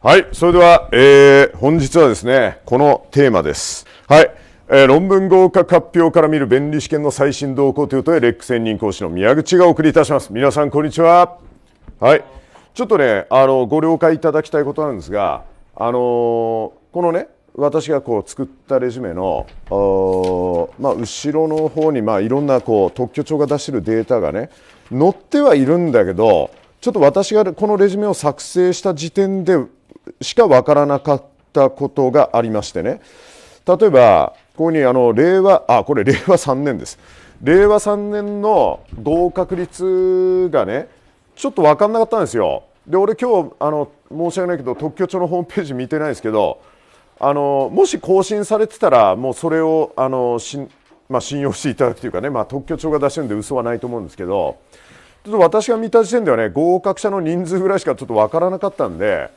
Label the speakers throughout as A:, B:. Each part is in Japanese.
A: はい。それでは、えー、本日はですね、このテーマです。はい。えー、論文合格発表から見る弁理試験の最新動向ということで、レック専任講師の宮口がお送りいたします。皆さん、こんにちは。はい。ちょっとね、あの、ご了解いただきたいことなんですが、あのー、このね、私がこう作ったレジュメの、まあ、後ろの方に、まあ、いろんなこう特許庁が出してるデータがね、載ってはいるんだけど、ちょっと私がこのレジュメを作成した時点でしか分からなかったことがありましてね例えばここにあの令和あこれ令和3年です令和3年の合格率がねちょっと分かんなかったんですよで俺今日あの申し訳ないけど特許庁のホームページ見てないですけどあのもし更新されてたらもうそれをあのまあ、信用していただくというかね、まあ、特許庁が出してるんで嘘はないと思うんですけどちょっと私が見た時点ではね合格者の人数ぐらいしかちょっと分からなかったんで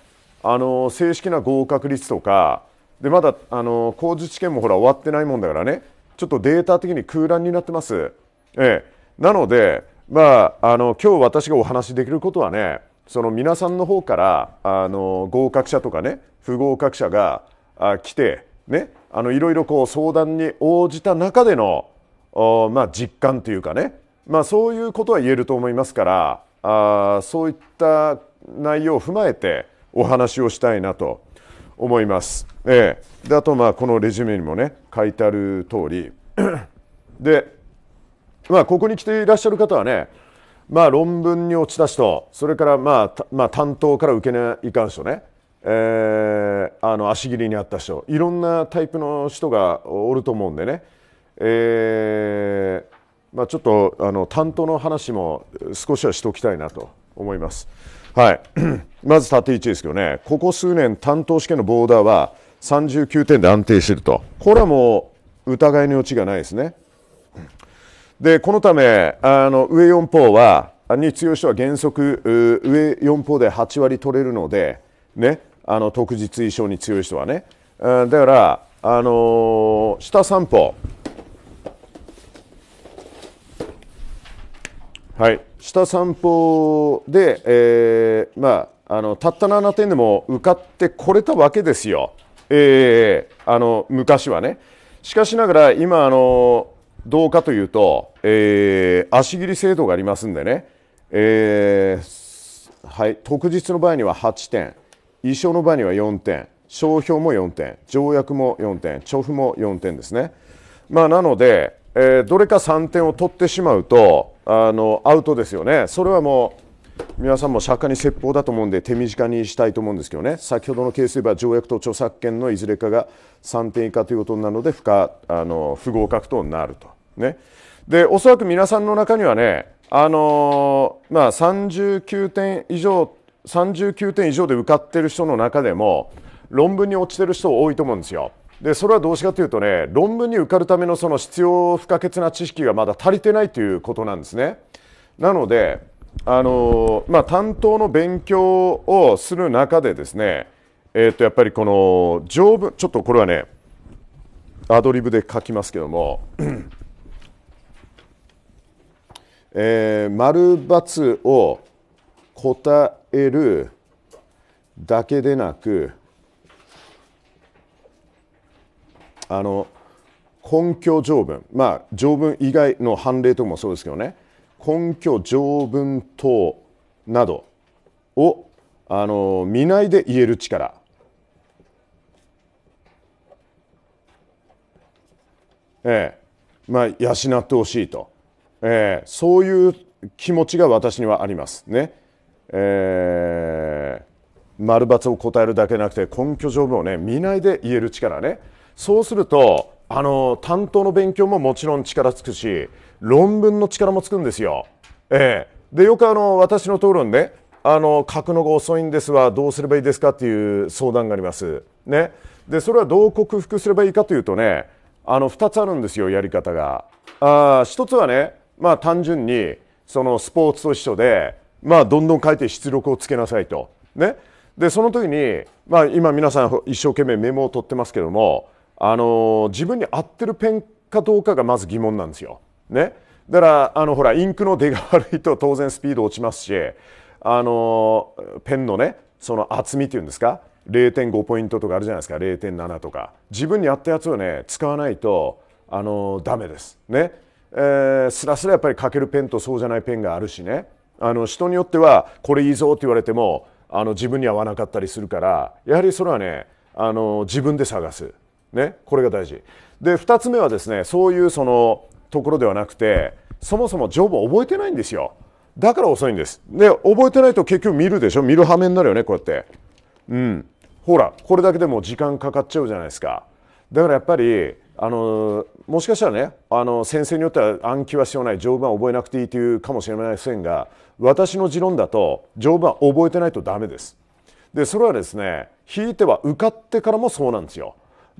A: あの正式な合格率とかでまだあの工事試験もほら終わってないもんだからねちょっとデータ的に空欄になってます。ええ、なので、まあ、あの今日私がお話しできることはねその皆さんの方からあの合格者とかね不合格者があ来て、ね、あのいろいろこう相談に応じた中でのお、まあ、実感というかね、まあ、そういうことは言えると思いますからあそういった内容を踏まえてお話をしたいなと思います。えー、であとまあこのレジュメにもね書いてある通り で、まあ、ここに来ていらっしゃる方はねまあ、論文に落ちた人、それから、まあ、まあ、担当から受けないかん人ね、えー、あの足切りにあった人、いろんなタイプの人がおると思うんでね、えーまあ、ちょっとあの担当の話も少しはしておきたいなと思います。はい、まず縦位置ですけどね、ここ数年、担当試験のボーダーは39点で安定していると、これはもう疑いの余地がないですね。でこのため、あの上4法はに強い人は原則上4法で8割取れるので、ね、あの特実以上に強い人はね。だから、あの下3法。はい下散歩で、えー、まあ、あのたった7点でも受かってこれたわけですよ、えー、あの昔はね。しかしながら今あのどうかというと、えー、足切り制度がありますんでね、えーはい、特日の場合には8点衣装の場合には4点商標も4点条約も4点調布も4点ですね。まあ、なので、えー、どれか3点を取ってしまうとあのアウトですよね。それはもう皆さんも釈迦に説法だと思うんで手短にしたいと思うんですけどね先ほどのケースでは条約と著作権のいずれかが3点以下ということなので不可あの不合格となると。ね、でおそらく皆さんの中にはね、あのー、まあ、39点以上39点以上で受かっている人の中でも論文に落ちている人多いと思うんですよ。でそれはどうしかというとね論文に受かるためのその必要不可欠な知識がまだ足りてないということなんですね。なのであの、まあ、担当の勉強をする中でですね、えー、とやっぱりこの条文ちょっとこれはねアドリブで書きますけども。えー、丸×を答えるだけでなくあの根拠条文、まあ、条文以外の判例ともそうですけどね根拠条文等などをあの見ないで言える力ええまあ養ってほしいと、ええ、そういう気持ちが私にはありますね。えー、丸×を答えるだけじゃなくて根拠条文をね見ないで言える力ねそうするとあの担当の勉強ももちろん力つくし論文の力もつくんですよ。ええ、でよくあの私の討論で、あの書くのが遅いんですはどうすればいいですかっていう相談があります。ね、でそれはどう克服すればいいかというとねあの2つあるんですよやり方が。あ1つはね、まあ、単純にそのスポーツと一緒で、まあ、どんどん書いて出力をつけなさいと。ね、でその時に、まあ、今皆さん一生懸命メモを取ってますけどもあの自分に合ってるペンかどうかがまず疑問なんですよ。ね、だからあのほらインクの出が悪いと当然スピード落ちますしあのペンのねその厚みっていうんですか0.5ポイントとかあるじゃないですか0.7とか自分に合ったやつをね使わないとあのダメです。ねえー、スラスラやっぱり書けるペンとそうじゃないペンがあるしねあの人によってはこれいいぞって言われてもあの自分に合わなかったりするからやはりそれはねあの自分で探すね、これが大事で2つ目はですねそういうそのところではなくてそもそも序文覚えてないんですよだから遅いんですで覚えてないと結局見るでしょ見る羽目になるよねこうやってうんほらこれだけでも時間かかっちゃうじゃないですかだからやっぱりあのもしかしたらねあの先生によっては暗記は必要ない条文は覚えなくていいというかもしれませんが私の持論だと条文は覚えてないとダメですでそれはですね引いては受かってからもそうなんですよ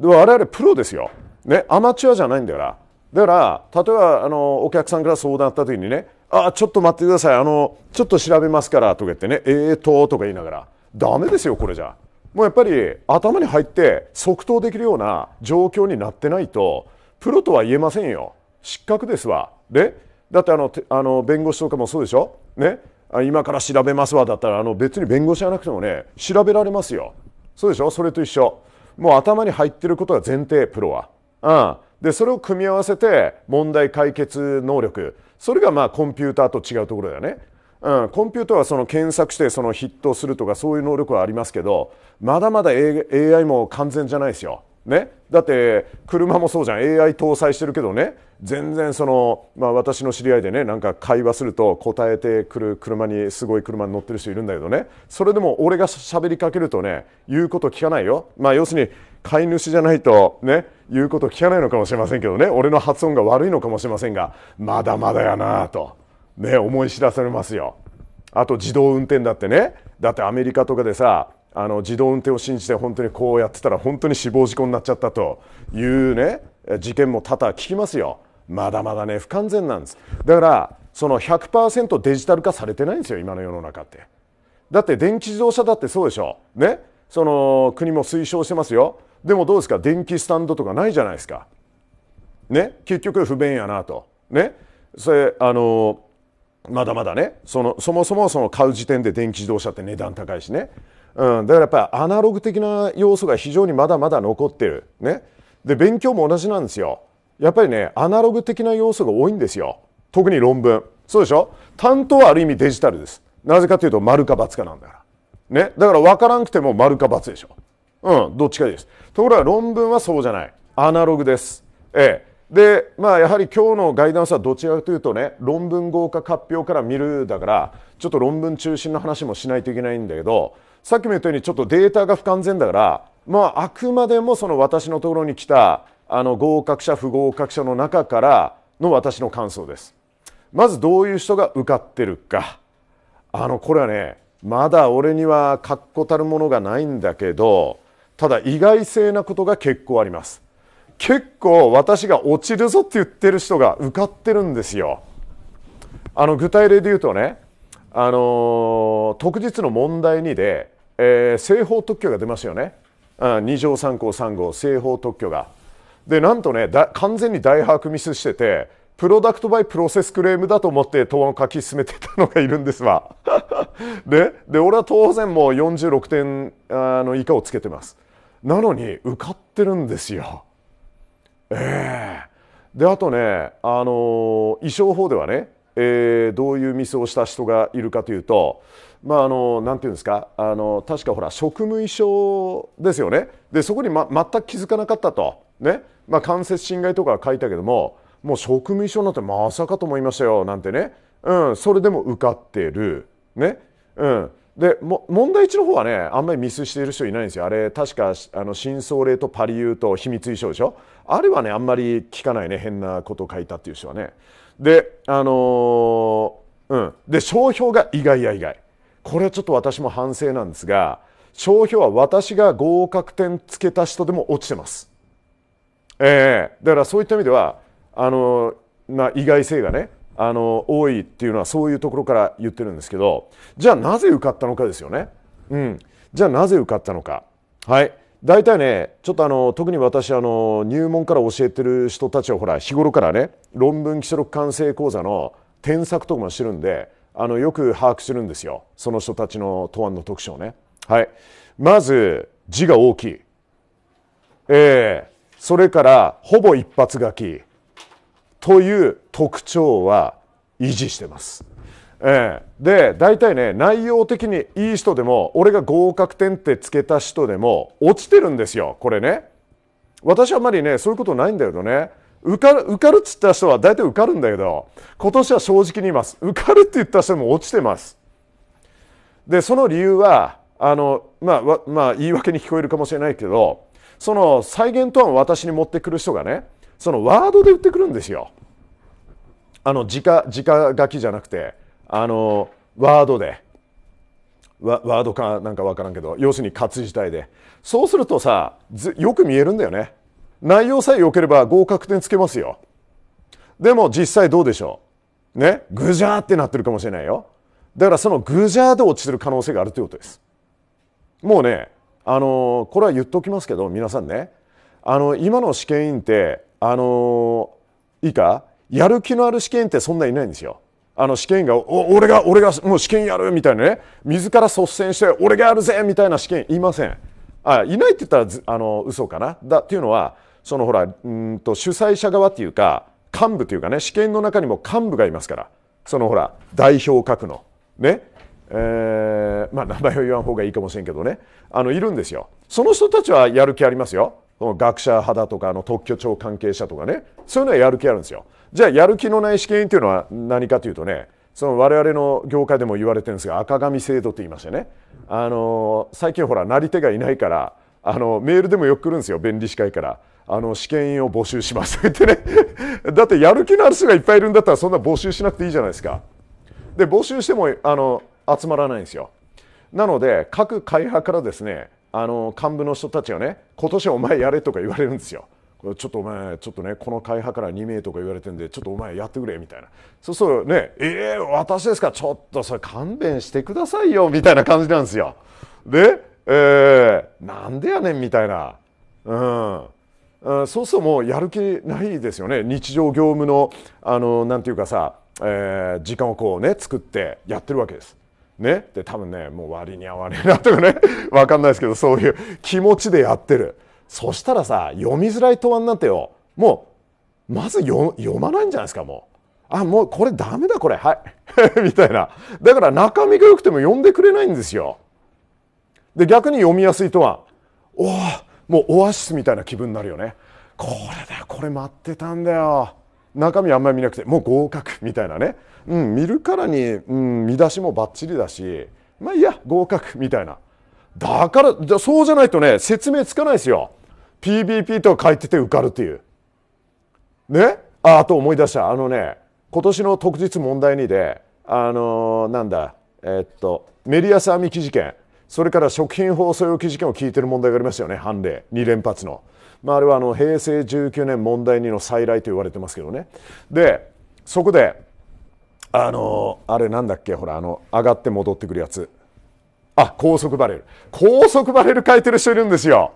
A: 我々プロですよ、ね、アマチュアじゃないんだからだから例えばあのお客さんから相談あった時にね「あちょっと待ってくださいあのちょっと調べますから」とか言ってね「えーと」とか言いながらダメですよこれじゃもうやっぱり頭に入って即答できるような状況になってないとプロとは言えませんよ失格ですわでだってあのあの弁護士とかもそうでしょね今から調べますわだったらあの別に弁護士じゃなくてもね調べられますよそうでしょそれと一緒もう頭に入ってることが前提プロは、うん、でそれを組み合わせて問題解決能力それがまあコンピューターと違うところだよね、うん、コンピューターはその検索してそのヒットするとかそういう能力はありますけどまだまだ AI も完全じゃないですよね、だって車もそうじゃん AI 搭載してるけどね全然その、まあ、私の知り合いでねなんか会話すると答えてくる車にすごい車に乗ってる人いるんだけどねそれでも俺が喋りかけるとね言うこと聞かないよ、まあ、要するに飼い主じゃないとね言うこと聞かないのかもしれませんけどね俺の発音が悪いのかもしれませんがまだまだやなと、ね、思い知らされますよあと自動運転だってねだってアメリカとかでさあの自動運転を信じて本当にこうやってたら本当に死亡事故になっちゃったというね事件も多々聞きますよまだまだね不完全なんですだからその100%デジタル化されてないんですよ今の世の中ってだって電気自動車だってそうでしょねその国も推奨してますよでもどうですか電気スタンドとかないじゃないですかね結局不便やなとねそれあのまだまだねそのそもそもその買う時点で電気自動車って値段高いしねうん、だからやっぱりアナログ的な要素が非常にまだまだ残ってる、ね、で勉強も同じなんですよやっぱりねアナログ的な要素が多いんですよ特に論文そうでしょ担当はある意味デジタルですなぜかというと丸か×かなんだから、ね、だから分からんくても丸か×でしょうんどっちかですところが論文はそうじゃないアナログですええでまあやはり今日のガイダンスはどちらかというとね論文合格発表から見るだからちょっと論文中心の話もしないといけないんだけどさっきも言ったようにちょっとデータが不完全だから、まあ、あくまでもその私のところに来たあの合格者不合格者の中からの私の感想ですまずどういう人が受かってるかあのこれはねまだ俺には確固たるものがないんだけどただ意外性なことが結構あります結構私が落ちるぞって言ってる人が受かってるんですよあの具体例で言うとねあの特日の問題2で、えー、西方特許が出ますよね2条3項3号西方特許が。でなんとね完全に大把握ミスしててプロダクトバイプロセスクレームだと思って答案を書き進めてたのがいるんですわ。でで俺は当然もう46点あの以下をつけてます。なのに受かってるんですよ。ええー、であとね、あのー、衣装法ではねえー、どういうミスをした人がいるかというと、まあ、あのなんていうんですかあの確かほら職務衣装ですよねでそこに、ま、全く気づかなかったと、ねまあ、間接侵害とか書いたけどももう職務衣装なんてまさかと思いましたよなんてね、うん、それでも受かってる、ねうん、で問題1の方はねあんまりミスしている人いないんですよあれ確かあの真相例とパリユーと秘密衣装でしょあれはねあんまり聞かないね変なことを書いたっていう人はね。で、あのー、うん。で、商標が意外や意外。これはちょっと私も反省なんですが、商標は私が合格点つけた人でも落ちてます。ええー、だからそういった意味では、あのー、な意外性がね、あの多いっていうのはそういうところから言ってるんですけどじゃあなぜ受かったのかですよね。うん、じゃあなぜ受かったのか。はい大体ねちょっとあの特に私あの入門から教えてる人たちはほら日頃からね論文基礎録完成講座の添削とかもしてるんであのよく把握してるんですよその人たちの答案の特徴ねはいまず字が大きいえー、それからほぼ一発書きという特徴は維持してますえー、で大体ね内容的にいい人でも俺が合格点ってつけた人でも落ちてるんですよこれね私はあんまりねそういうことないんだけどね受かる受かるっつった人は大体受かるんだけど今年は正直に言います受かるって言った人も落ちてますでその理由はあの、まあ、まあ言い訳に聞こえるかもしれないけどその再現とは私に持ってくる人がねそのワードで売ってくるんですよあの直直書きじゃなくてあのワードでワードかなんか分からんけど要するに活字体でそうするとさよく見えるんだよね内容さえ良ければ合格点つけますよでも実際どうでしょうねぐじゃーってなってるかもしれないよだからそのぐじゃーで落ちてる可能性があるということですもうねあのこれは言っておきますけど皆さんねあの今の試験員ってあのいいかやる気のある試験員ってそんないないんですよあの試験が俺が俺がもう試験やるみたいなね自ら率先して俺がやるぜみたいな試験いませんあいないって言ったらあの嘘かなだっていうのはそのほらうんと主催者側っていうか幹部というかね試験の中にも幹部がいますからそのほら代表格のねえー、まあ名前を言わん方がいいかもしれんけどねあのいるんですよその人たちはやる気ありますよ学者派だとかの特許庁関係者とかねそういうのはやる気あるんですよじゃあやる気のない試験員というのは何かというとねその我々の業界でも言われてるんですが赤紙制度って言いましてねあの最近ほらなり手がいないからあのメールでもよく来るんですよ弁理士会から。あの試験員を募集しますってね だってやる気のある人がいっぱいいるんだったらそんな募集しなくていいじゃないですかで募集してもあの集まらないんですよなので各会派からですねあの幹部の人たちがね今年お前やれとか言われるんですよちょっとお前ちょっとねこの会派から2名とか言われてんでちょっとお前やってくれみたいなそうするとねええー、私ですかちょっとそれ勘弁してくださいよみたいな感じなんですよで、えー、なんでやねんみたいなうんそうするともうやる気ないですよね日常業務のあのなんていうかさ、えー、時間をこうね作ってやってるわけですねで多分ねもう割に合わねえなとかね わかんないですけどそういう気持ちでやってるそしたらさ読みづらい答案なんてよもうまず読まないんじゃないですかもう。あもうこれダメだこれはい みたいなだから中身が良くても読んでくれないんですよで逆に読みやすい答案おおもうオアシスみたいな気分になるよねこれだよこれ待ってたんだよ中身あんまり見なくてもう合格みたいなね、うん、見るからに、うん、見出しもばっちりだしまあいいや合格みたいなだからそうじゃないとね説明つかないですよ p b p と書いてて受かるっていう。ねああと思い出した。あのね、今年の特日問題2で、あのー、なんだ、えー、っと、メリアスみ機事件、それから食品放送用機事件を聞いてる問題がありましたよね、判例、2連発の。まあ、あれはあの平成19年問題2の再来と言われてますけどね。で、そこで、あのー、あれなんだっけ、ほら、あの、上がって戻ってくるやつ。あ、高速バレル。高速バレル書いてる人いるんですよ。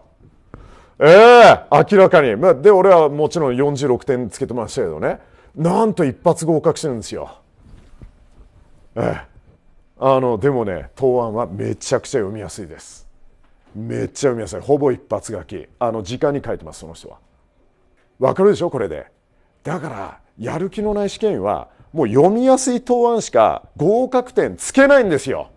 A: ええー、明らかに。まあ、で、俺はもちろん46点つけてましたけどね。なんと一発合格してるんですよ。ええー、あの、でもね、答案はめちゃくちゃ読みやすいです。めっちゃ読みやすい。ほぼ一発書き。あの、時間に書いてます、その人は。わかるでしょ、これで。だから、やる気のない試験は、もう読みやすい答案しか合格点つけないんですよ。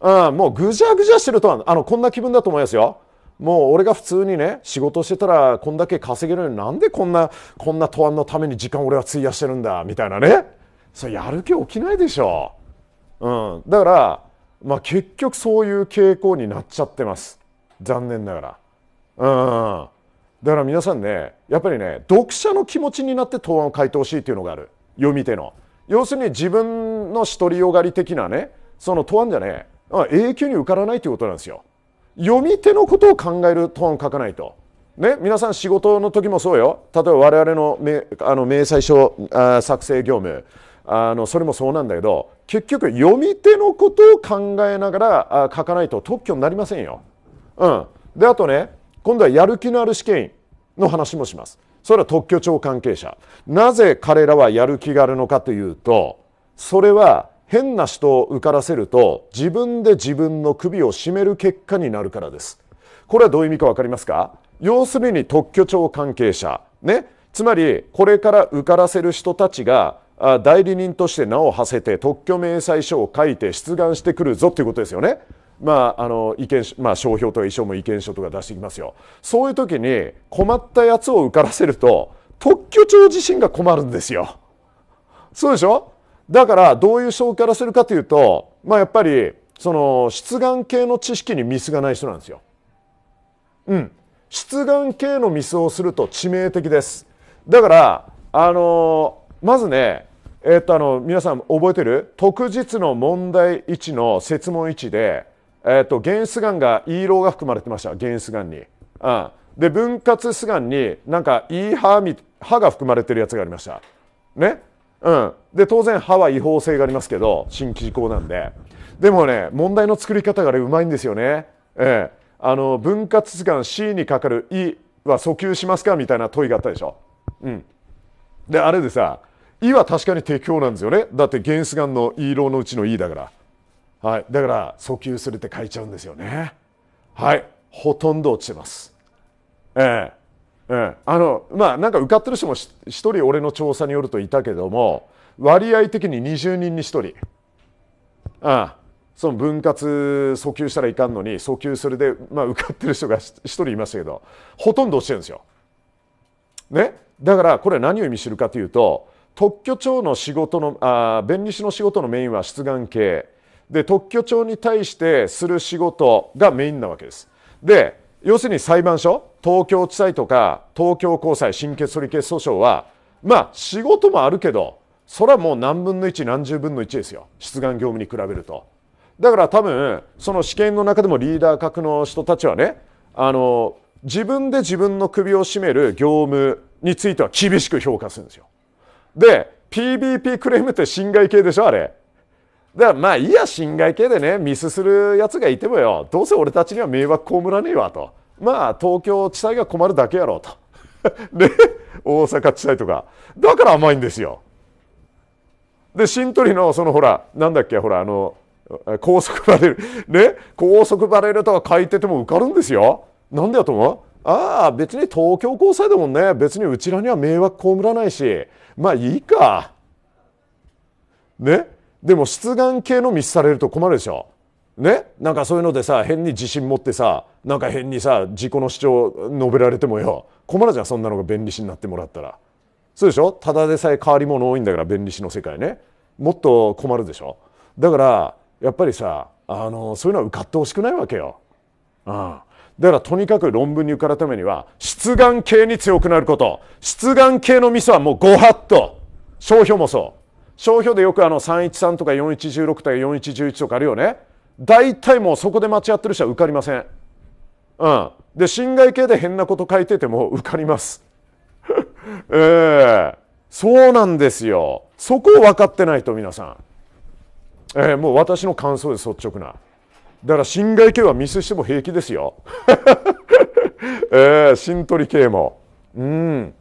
A: うん、もうぐじゃぐじゃしてる答案。あの、こんな気分だと思いますよ。もう俺が普通にね仕事してたらこんだけ稼げるのになんでこんなこんな答案のために時間俺は費やしてるんだみたいなねそれやる気起きないでしょ、うん、だから、まあ、結局そういう傾向になっちゃってます残念ながら。うんだから皆さんねやっぱりね読者の気持ちになって答案を書いてほしいというのがある読み手の要するに自分の独りよがり的なねその答案じゃね永久に受からないということなんですよ。読み手のことを考えるトーン書かないと。ね、皆さん仕事の時もそうよ。例えば我々のめあの明細書あ作成業務あの、それもそうなんだけど、結局読み手のことを考えながらあ書かないと特許になりませんよ。うん。で、あとね、今度はやる気のある試験員の話もします。それは特許庁関係者。なぜ彼らはやる気があるのかというと、それは変な人を受からせると自分で自分の首を絞める結果になるからですこれはどういう意味か分かりますか要するに特許庁関係者ねつまりこれから受からせる人たちが代理人として名を馳せて特許明細書を書いて出願してくるぞということですよね。まあ、あの意見まあ、商標とか衣装も意見書とか出してきますよそういう時に困ったやつを受からせると特許庁自身が困るんですよそうでしょだからどういう証拠からするかというと、まあ、やっぱりその出願系の知識にミスがない人なんですよ。うん、出願系のミスをすると致命的です。だからあのまずね、えっと、あの皆さん覚えてる特実の問題1の設問1で、えっと、原出願が E ローが含まれてました原出願に。うん、で分割出願になんか E 波波が含まれてるやつがありました。ねうん。で、当然歯は違法性がありますけど、新規事項なんで。でもね、問題の作り方がね、うまいんですよね。ええあの、分割図鑑 C にかかる E は訴求しますかみたいな問いがあったでしょ。うん。で、あれでさ、E は確かに適応なんですよね。だって原子鑑の E 色のうちの E だから。はい。だから、訴求するって書いちゃうんですよね。はい。ほとんど落ちてます。ええうん、あのまあなんか受かってる人も1人俺の調査によるといたけども割合的に20人に1人ああその分割訴求したらいかんのに訴求するで、まあ、受かってる人が1人いましたけどほとんど落ちてるんですよ。ね、だからこれ何を意味するかというと特許庁の仕事のあ弁理士の仕事のメインは出願系で特許庁に対してする仕事がメインなわけです。で要するに裁判所東京地裁とか東京高裁新経取理決訴訟はまあ仕事もあるけどそれはもう何分の1何十分の1ですよ出願業務に比べるとだから多分その試験の中でもリーダー格の人たちはねあの自分で自分の首を絞める業務については厳しく評価するんですよで PBP クレームって侵害系でしょあれだからまあいいや侵害系でねミスするやつがいてもよどうせ俺たちには迷惑被らねえわと。まあ東京地裁が困るだけやろうとで 大阪地裁とかだから甘いんですよで新鳥のそのほらなんだっけほらあの高速バレルね高速バレルとか書いてても受かるんですよなんでやと思うああ別に東京高裁だもんね別にうちらには迷惑被らないしまあいいかねでも出願系のミスされると困るでしょね、なんかそういうのでさ変に自信持ってさなんか変にさ自己の主張述べられてもよ困るじゃんそんなのが弁理士になってもらったらそうでしょただでさえ変わり者多いんだから弁理士の世界ねもっと困るでしょだからやっぱりさあのそういうのは受かってほしくないわけよ、うん、だからとにかく論文に受かるためには出願系に強くなること出願系のミスはもうごはっと商標もそう商標でよくあの313とか4116とか4111とかあるよね大体もうそこで間違ってる人は受かりません。うん、で侵害系で変なこと書いてても受かります。えー、そうなんですよ。そこを分かってないと皆さん。えー、もう私の感想で率直な。だから侵害系はミスしても平気ですよ。えー、新取り系も。うん。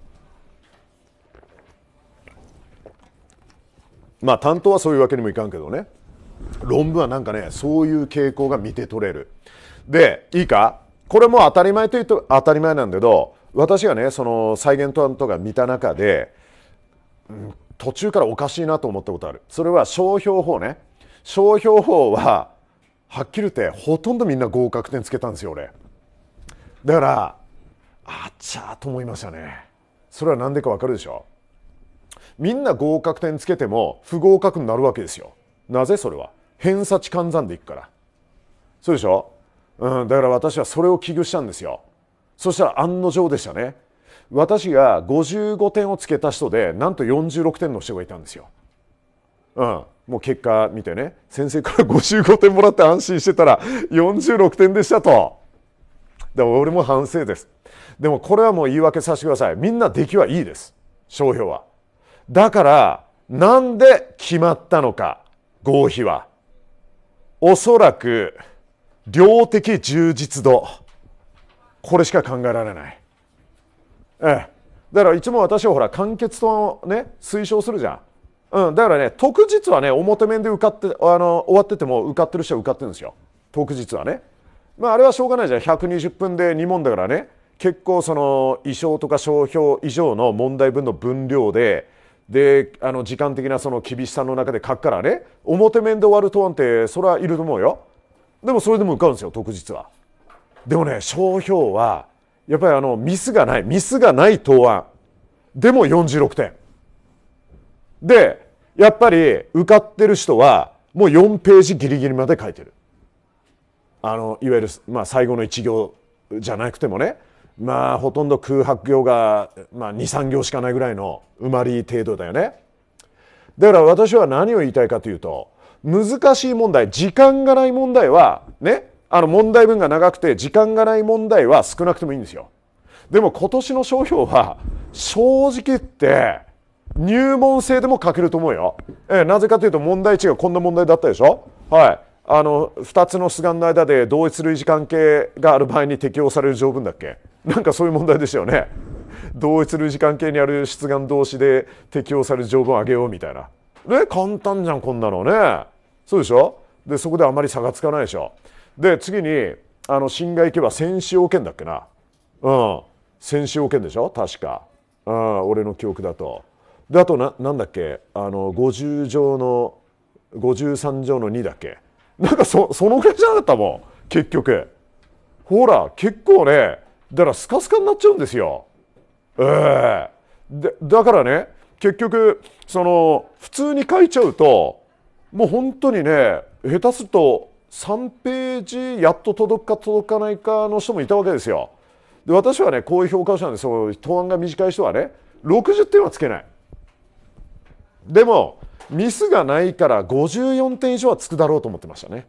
A: まあ担当はそういうわけにもいかんけどね。論文はなんかねそういう傾向が見て取れるでいいかこれも当たり前というと当たり前なんだけど私がねその再現案とか見た中で、うん、途中からおかしいなと思ったことあるそれは商標法ね商標法ははっきり言ってほとんどみんな合格点つけたんですよ俺だからあっちゃーと思いましたねそれは何でか分かるでしょみんな合格点つけても不合格になるわけですよなぜそれは偏差値換算でいくからそうでしょ、うん、だから私はそれを危惧したんですよそしたら案の定でしたね私が55点をつけた人でなんと46点の人がいたんですよ、うん、もう結果見てね先生から55点もらって安心してたら46点でしたとで俺も反省ですでもこれはもう言い訳させてくださいみんな出来はいいです商標はだからなんで決まったのか合否はおそらく量的充実度これしか考えられない、ええ、だからいつも私はほら簡潔とね推奨するじゃん、うん、だからね特実はね表面で受かってあの終わってても受かってる人は受かってるんですよ特実はねまああれはしょうがないじゃん120分で2問だからね結構その衣装とか商標以上の問題文の分量でであの時間的なその厳しさの中で書くからね表面で終わる答案ってそれはいると思うよでもそれでも受かるんですよ特実はでもね商標はやっぱりあのミスがないミスがない答案でも46点でやっぱり受かってる人はもう4ページギリギリまで書いてるあのいわゆる、まあ、最後の1行じゃなくてもねまあほとんど空白行が、まあ、23行しかないぐらいの埋まり程度だよねだから私は何を言いたいかというと難しい問題時間がない問題はねあの問題文が長くて時間がない問題は少なくてもいいんですよでも今年の商標は正直言って入門生でも書けると思うよ、えー、なぜかというと問題値がこんな問題だったでしょはいあの2つの出眼の間で同一類似関係がある場合に適用される条文だっけ なんかそういう問題でしたよね 同一類似関係にある出願同士で適用される条文を挙げようみたいなね簡単じゃんこんなのねそうでしょでそこであまり差がつかないでしょで次にあの侵害行けば戦死要件だっけなうん戦死要件でしょ確か、うん、俺の記憶だとであとななんだっけあの50条の53条の2だっけなんかそそのぐらいじゃなかったもん結局ほら結構ねだからスカスカになっちゃうんですよええー、でだからね結局その普通に書いちゃうともう本当にね下手すると3ページやっと届くか届かないかの人もいたわけですよ。で私はねこういう評価者なんですの答案が短い人はね60点はつけないでもミスがないから54点以上はつくだろうと思ってましたね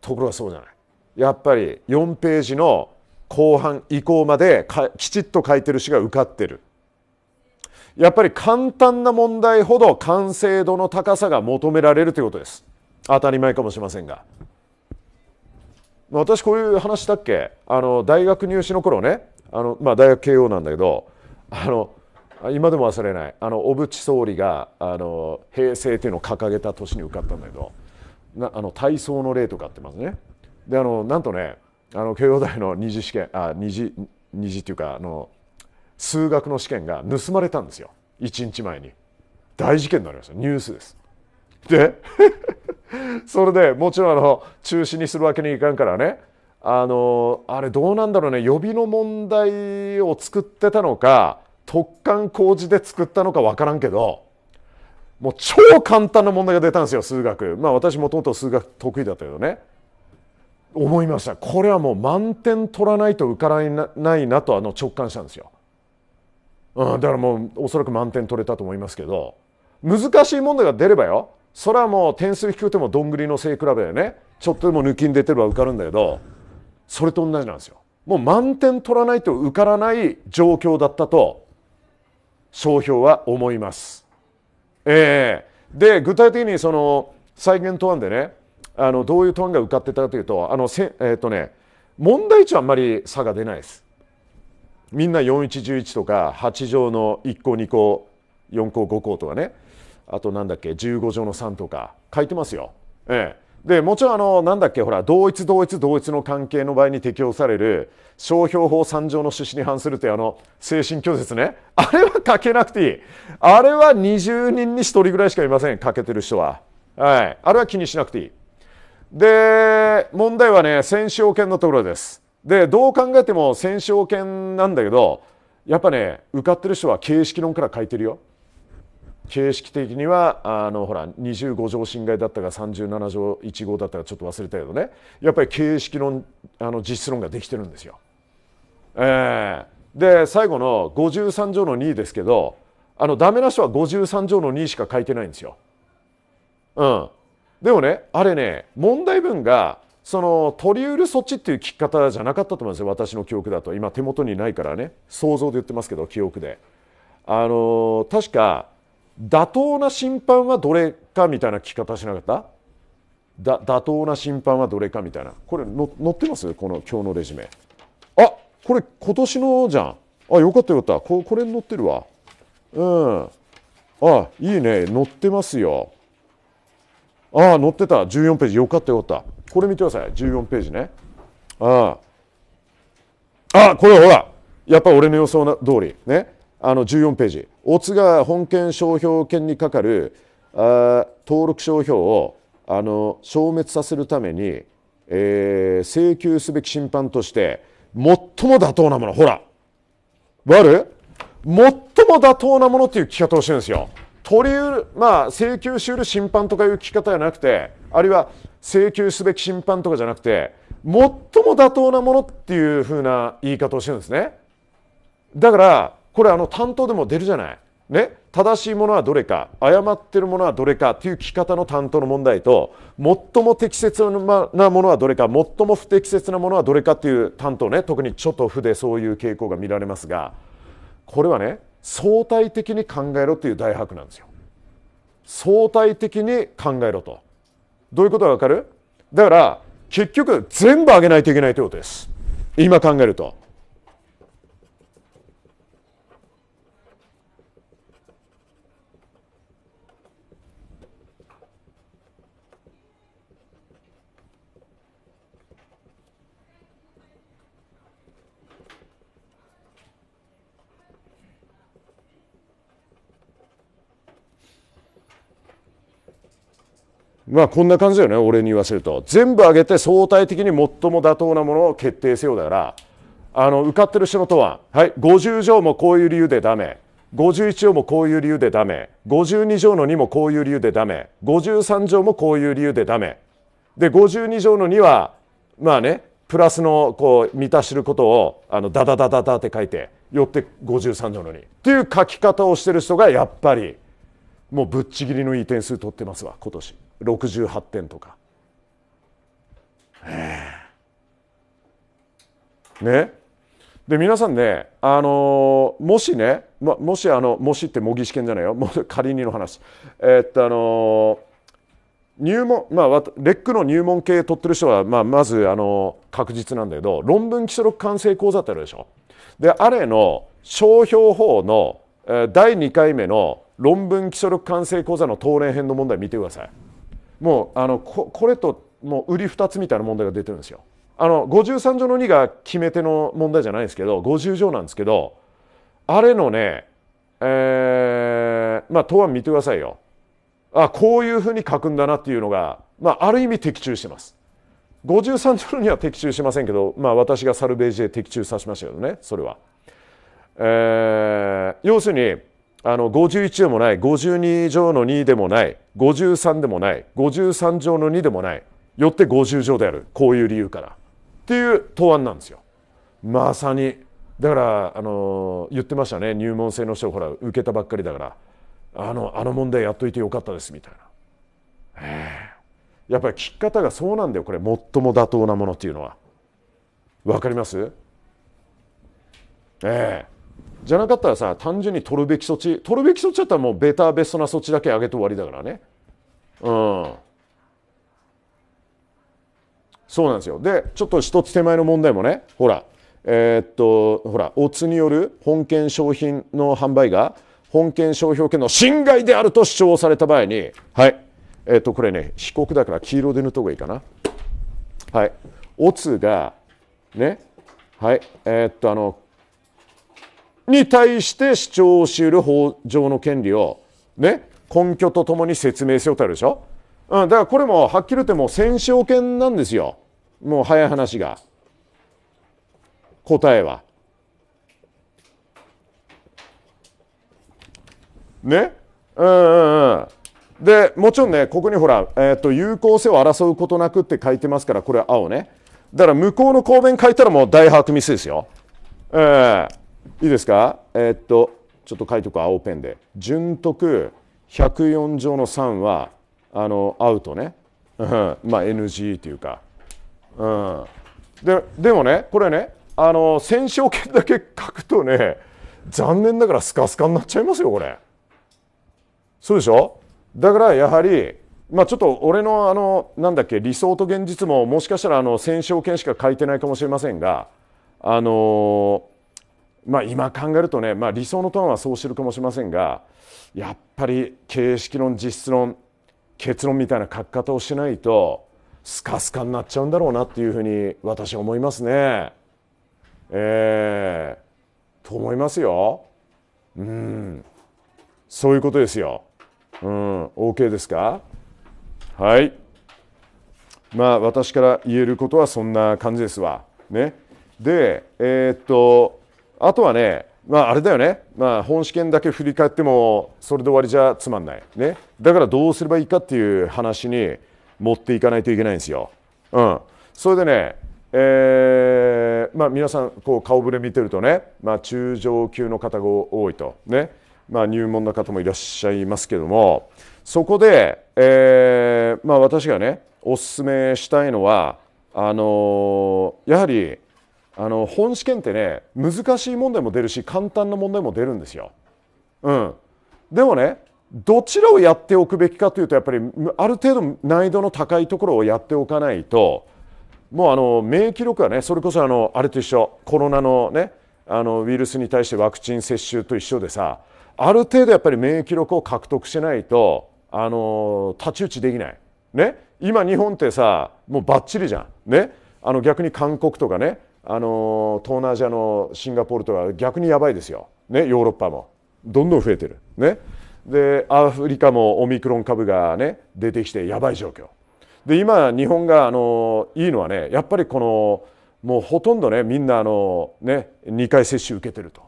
A: ところがそうじゃないやっぱり4ページの後半以降まできちっと書いてる詩が受かってるやっぱり簡単な問題ほど完成度の高さが求められるということです当たり前かもしれませんが私こういう話したっけあの大学入試の頃ねあの、まあ、大学慶応なんだけどあの今でも忘れないあの小渕総理があの平成というのを掲げた年に受かったんだけどなあの体操の例とかってますねであのなんとねあの慶応大の二次試験あ二次二次っていうかあの数学の試験が盗まれたんですよ1日前に大事件になりましたニュースですで それでもちろんあの中止にするわけにいかんからねあのあれどうなんだろうね予備の問題を作ってたのか突貫工事で作ったのか分からんけどもう超簡単な問題が出たんですよ数学まあ私もともと数学得意だったけどね思いましたこれはもう満点取らないと受からないなとあの直感したんですよ、うん、だからもうおそらく満点取れたと思いますけど難しい問題が出ればよそれはもう点数低くてもどんぐりの性比べでねちょっとでも抜きに出てれば受かるんだけどそれと同じなんですよもう満点取らないと受からない状況だったと総評は思います。えー、で具体的にその再現答案でねあのどういう答案が受かってたかというとあのせ、えーとね、問題値はあんまり差が出ないです。みんな4111とか8乗の1項2項4項5項とかねあとなんだっけ15乗の3とか書いてますよ。ええーでもちろんあのなんだっけほら同一同一同一の関係の場合に適用される商標法3条の趣旨に反するというあの精神拒絶ねあれは書けなくていいあれは20人に1人ぐらいしかいません書けてる人は、はい、あれは気にしなくていいで問題はね戦勝権のところですでどう考えても戦勝権なんだけどやっぱね受かってる人は形式論から書いてるよ形式的にはあのほら25条侵害だったか37条1号だったかちょっと忘れたけどねやっぱり形式のあの実質論ができてるんですよ。えー、で最後の53条の2ですけどあのダメな人は53条の2しか書いてないんですよ。うん、でもねあれね問題文がその取り得る措置っていう聞き方じゃなかったと思いますよ私の記憶だと今手元にないからね想像で言ってますけど記憶で。あの確か妥当な審判はどれかみたいな聞き方しなかっただ妥当な審判はどれかみたいなこれの載ってますこの今日のレジュメあこれ今年のじゃんあよかったよかったここれ載ってるわうんあいいね載ってますよあ載ってた14ページよかったよかったこれ見てください14ページねああこれほらやっぱ俺の予想の通りねあの14ページ大が本件商標権にかかるあ登録商標をあの消滅させるために、えー、請求すべき審判として最も妥当なものほらわる最も妥当なものっていう聞き方をしてるんですよ。取りうる、まあ、請求しうる審判とかいう聞き方じゃなくてあるいは請求すべき審判とかじゃなくて最も妥当なものっていうふうな言い方をしてるんですね。だからこれあの担当でも出るじゃない。ね、正しいものはどれか誤っているものはどれかという聞き方の担当の問題と最も適切なものはどれか最も不適切なものはどれかという担当ね特にちょっと負でそういう傾向が見られますがこれはね相対的に考えろという大白なんですよ。相対的に考えろと。どういうことがわかるだから結局全部上げないといけないということです。今考えると。まあこんな感じだよね俺に言わせると全部上げて相対的に最も妥当なものを決定せよだからあの受かってる人のとは、はい、50条もこういう理由でダメ51条もこういう理由でダメ52条の2もこういう理由でダメ53条もこういう理由でダメで52条の2はまあねプラスのこう満たしてることをあのダダダダダって書いてよって53条の2っていう書き方をしてる人がやっぱりもうぶっちぎりのいい点数取ってますわ今年。68点とか。ねで皆さんね、あのー、もしね、ま、もしあのもしって模擬試験じゃないよも仮にの話、えー、っとあのー、入門まあ、レックの入門系取ってる人は、まあ、まずあの確実なんだけど論文基礎録完成講座ってあるでしょであれの商標法の、え第2回目の論文基礎録完成講座の当連編の問題見てください。もうあのここれともう売り2つみたいな問題が出てるんですよ。あの53条の2が決め手の問題じゃないですけど50条なんですけどあれのね、えー、まあ答案見てくださいよ。あこういうふうに書くんだなっていうのが、まあ、ある意味的中してます。53条には的中しませんけど、まあ、私がサルベージで的中させましたけどねそれは。えー、要するにあの51でもない52乗の2でもない53でもない53乗の2でもないよって50乗であるこういう理由からっていう答案なんですよ。まさにだからあの言ってましたね入門制の人ほら受けたばっかりだからあのあの問題やっといてよかったですみたいな。えやっぱり聞き方がそうなんだよこれ最も妥当なものっていうのは。わかりますええーじゃなかったらさ単純に取るべき措置取るべき措置だったらもうベターベストな措置だけ上げて終わりだからねうんそうなんですよでちょっと一つ手前の問題もねほらえー、っとほらオツによる本件商品の販売が本件商標権の侵害であると主張された場合にはいえー、っとこれね被告だから黄色で塗った方がいいかなはいオツがねはいえー、っとあのに対して主張をし得る法上の権利を、ね、根拠とともに説明せよとあるでしょ、うん、だからこれもはっきり言っても戦勝権なんですよもう早い話が答えは。ねうんうんうんでもちろんねここにほら、えーと「有効性を争うことなく」って書いてますからこれは青ねだから向こうの公弁書いたらもう大把握ミスですよ。えー、いいですかえー、っとちょっと書いとく青ペンで順徳104乗の3はあのアウトね、うん、まあ NG というか、うん、ででもねこれねあの戦勝権だけ書くとね残念ながらスカスカになっちゃいますよこれそうでしょだからやはりまあ、ちょっと俺のあのなんだっけ理想と現実ももしかしたらあの戦勝権しか書いてないかもしれませんがあのまあ、今考えるとね、まあ、理想のトーンはそう知るかもしれませんがやっぱり形式論実質論結論みたいな書き方をしないとスカスカになっちゃうんだろうなっていうふうに私は思いますね。えー、と思いますよ。うん、そういうことですよ。うん、OK ですかはい。まあ私から言えることはそんな感じですわ。ね。で、えー、っとあとはね、まあ、あれだよね、まあ、本試験だけ振り返ってもそれで終わりじゃつまんない、ね、だからどうすればいいかっていう話に持っていかないといけないんですよ。うん、それでね、えーまあ、皆さんこう顔ぶれ見てるとね、まあ、中上級の方が多いと、ねまあ、入門の方もいらっしゃいますけどもそこで、えーまあ、私がねおすすめしたいのはあのー、やはりあの本試験ってね難しい問題も出るし簡単な問題も出るんですよ。うん、でもねどちらをやっておくべきかというとやっぱりある程度難易度の高いところをやっておかないともうあの免疫力はねそれこそあのあれと一緒コロナのねあのウイルスに対してワクチン接種と一緒でさある程度やっぱり免疫力を獲得しないとあの太刀打ちできない。ね、今日本ってさもうばっちりじゃん。ね、あの逆に韓国とかねあの東南アジアのシンガポールとか逆にやばいですよ、ね、ヨーロッパもどんどん増えてる、ね、でアフリカもオミクロン株が、ね、出てきてやばい状況で今日本があのいいのはねやっぱりこのもうほとんどねみんなあの、ね、2回接種受けてると。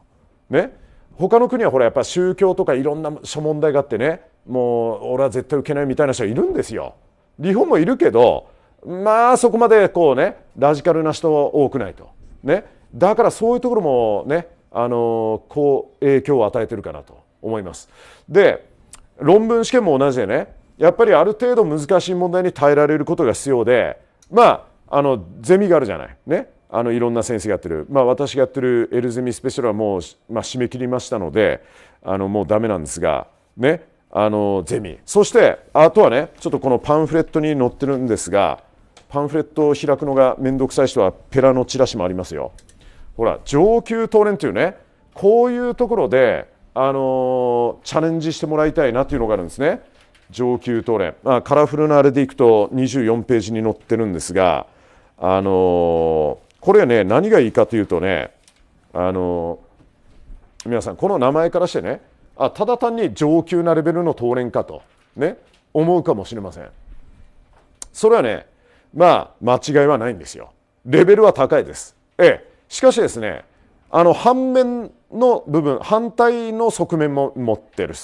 A: ね他の国はほらやっぱ宗教とかいろんな諸問題があってねもう俺は絶対受けないみたいな人いるんですよ。日本もいるけどまあそこまでこうねラジカルな人多くないと、ね、だからそういうところもねあのこう影響を与えてるかなと思います。で論文試験も同じでねやっぱりある程度難しい問題に耐えられることが必要でまああのゼミがあるじゃない。ねあのいろんな先生がやってる、まあ、私がやってるエルゼミスペシャルはもう、まあ、締め切りましたのであのもうダメなんですが、ね、あのゼミそしてあとはねちょっとこのパンフレットに載ってるんですがパンフレットを開くのが面倒くさい人はペラのチラシもありますよ。ほら上級党連というねこういうところで、あのチャレンジしてもらいたいなというのがあるんですね上級党連、まあ、カラフルなあれでいくと24ページに載ってるんですが、あのこれね何がいいかというとね、あの皆さんこの名前からしてねあただ単に上級なレベルの当連かと、ね、思うかもしれません。それはねまあ、間違いはないんですよ。レベルは高いです。ええ、しかしですね、あの反面の部分、反対の側面も持ってる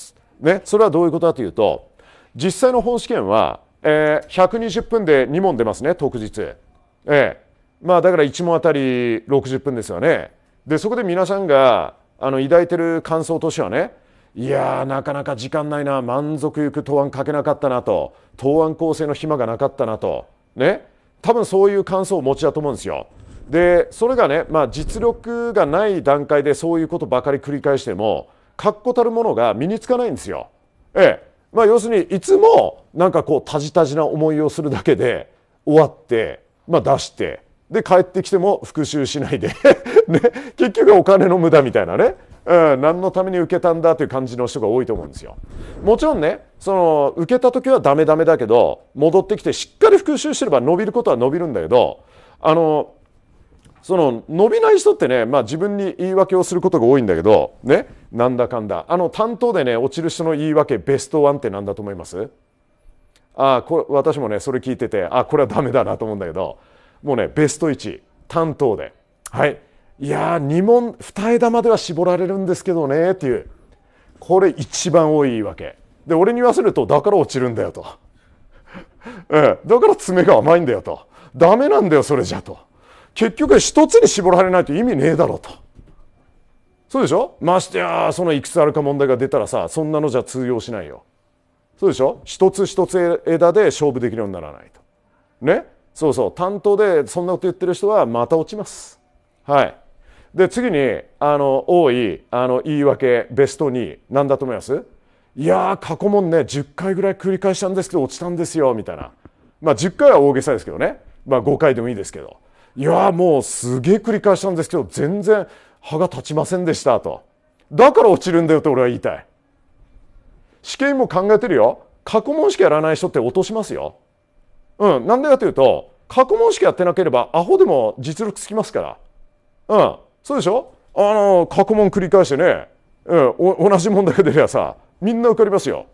A: ね、それはどういうことかというと、実際の本試験は、えー、120分で2問出ますね、特日。ええ、まあだから1問あたり60分ですよね。で、そこで皆さんがあの抱いてる感想としてはね、いやなかなか時間ないな、満足いく答案書けなかったなと、答案構成の暇がなかったなと。ね多分そういう感想を持ちだと思うんですよ。でそれがね、まあ、実力がない段階でそういうことばかり繰り返しても確固たるものが身につかないんですよ。ええまあ、要するにいつもなんかこうタジタジな思いをするだけで終わって、まあ、出してで帰ってきても復習しないで ね、結局お金の無駄みたいなねうん、何のために受けたんだという感じの人が多いと思うんですよ。もちろんねその受けた時はダメダメだけど戻ってきてしっかり復習してれば伸びることは伸びるんだけどあのその伸びない人ってね、まあ、自分に言い訳をすることが多いんだけど、ね、なんだかんだあの担当でね落ちる人の言い訳ベストワンって何だと思いますあこれ私もねそれ聞いててあこれはダメだなと思うんだけどもうねベスト1担当ではいいやー2問2枝までは絞られるんですけどねっていうこれ一番多いわけで俺に言わせるとだから落ちるんだよと、うん、だから爪が甘いんだよとダメなんだよそれじゃと結局一つに絞られないと意味ねえだろうとそうでしょましてやそのいくつあるか問題が出たらさそんなのじゃ通用しないよそうでしょ一つ一つ枝で勝負できるようにならないとねそうそう担当でそんなこと言ってる人はまた落ちますはいで次にあの多いあの言い訳ベスト2何だと思いますいや過去問ね10回ぐらい繰り返したんですけど落ちたんですよみたいなまあ10回は大げさですけどね、まあ、5回でもいいですけどいやもうすげえ繰り返したんですけど全然歯が立ちませんでしたとだから落ちるんだよと俺は言いたい試験も考えてるよ過去問しかやらない人って落としますようんなんでかというと過去問しかやってなければアホでも実力つきますからうんそうでしょあの過去問繰り返してね、うん、同じ問題が出ればさみんな受かりますよ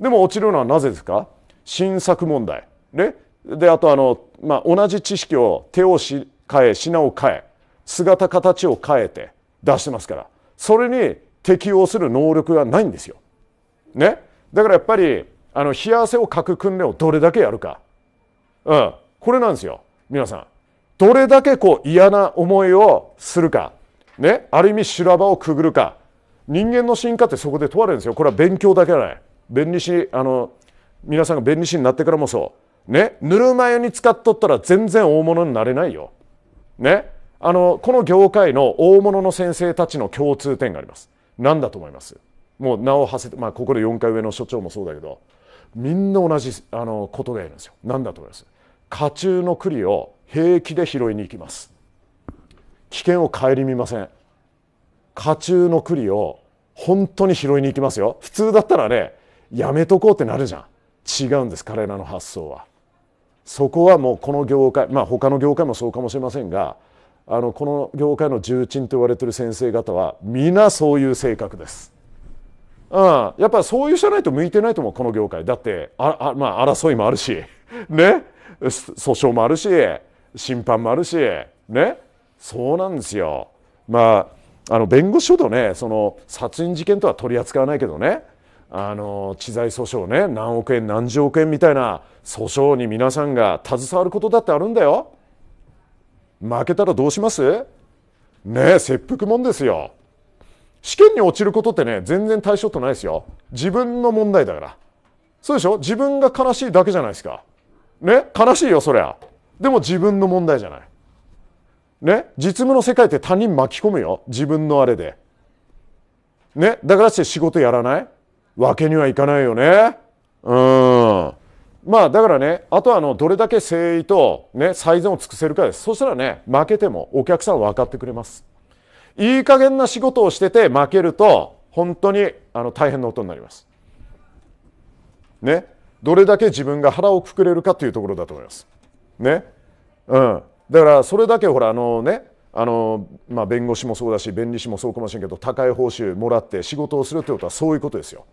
A: でも落ちるのはなぜですか新作問題ねであとあの、まあ、同じ知識を手をし変え品を変え姿形を変えて出してますからそれに適応する能力がないんですよ。ね、だからやっぱりあの冷や汗をかく訓練をどれだけやるか、うん、これなんですよ皆さん。どれだけこう嫌な思いをするか、ね、ある意味修羅場をくぐるか人間の進化ってそこで問われるんですよこれは勉強だけじゃない弁理士あの皆さんが弁理士になってからもそうねぬるま湯に使っとったら全然大物になれないよ。ねあのこの業界の大物の先生たちの共通点があります。何だと思いますもう名を馳せて、まあ、ここで4回上の所長もそうだけどみんな同じあのことがやるんですよ。何だと思います家中の栗を平気で拾いに行きます危険を顧みません家中の栗を本当に拾いに行きますよ普通だったらねやめとこうってなるじゃん違うんです彼らの発想はそこはもうこの業界まあ他の業界もそうかもしれませんがあのこの業界の重鎮と言われてる先生方は皆そういう性格です、うん、やっぱそういう人じゃないと向いてないと思うこの業界だってああ、まあ、争いもあるしね訴訟もあるし審判もあるしねそうなんですよ。まああの弁護士ほどねその殺人事件とは取り扱わないけどねあの知財訴訟ね何億円何十億円みたいな訴訟に皆さんが携わることだってあるんだよ。負けたらどうしますね切腹もんですよ。試験に落ちることってね全然対象とないですよ。自分の問題だから。そうでしょ自分が悲しいだけじゃないですか。ね悲しいよそりゃ。でも自分の問題じゃない。ね実務の世界って他人巻き込むよ自分のあれで。ねだからして仕事やらないわけにはいかないよね。うんまあだからねあとはあのどれだけ誠意と、ね、最善を尽くせるかですそしたらね負けてもお客さん分かってくれますいい加減な仕事をしてて負けると本当にあの大変なことになりますねどれだけ自分が腹をくくれるかというところだと思いますねうん、だからそれだけほらあのねあのまあ、弁護士もそうだし弁理士もそうかもしれんけど高い報酬もらって仕事をするってことはそういうことですよ。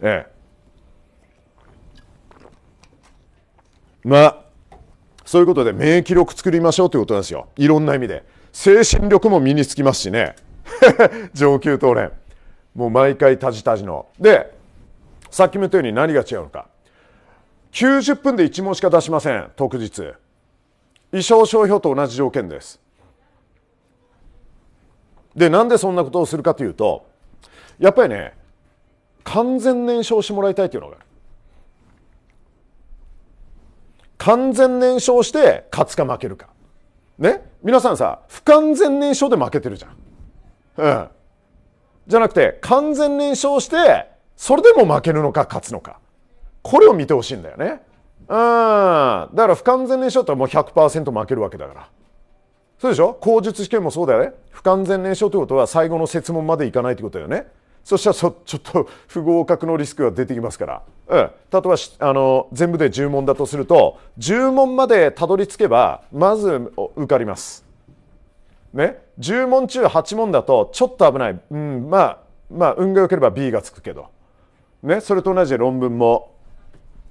A: ええ、まあそういうことで免疫力作りましょうということなんですよいろんな意味で精神力も身につきますしね 上級党連もう毎回たじたじのでさっきも言ったように何が違うのか90分で1問しか出しません特日衣装商標と同じ条件ですでなんでそんなことをするかというとやっぱりね完全燃焼してもらいたいというのがある完全燃焼して勝つか負けるかね皆さんさ不完全燃焼で負けてるじゃんうんじゃなくて完全燃焼してそれでも負けるのか勝つのかこれを見てほしいんだよね。うん。だから不完全燃焼ってもう100%負けるわけだから。そうでしょ口述試験もそうだよね。不完全燃焼ってことは最後の設問までいかないってことだよね。そしたらそちょっと不合格のリスクが出てきますから、うん、例えばあの全部で10問だとすると10問までたどり着けばまず受かります。ね、10問中8問だとちょっと危ない、うん、まあまあ運が良ければ B がつくけど、ね、それと同じで論文も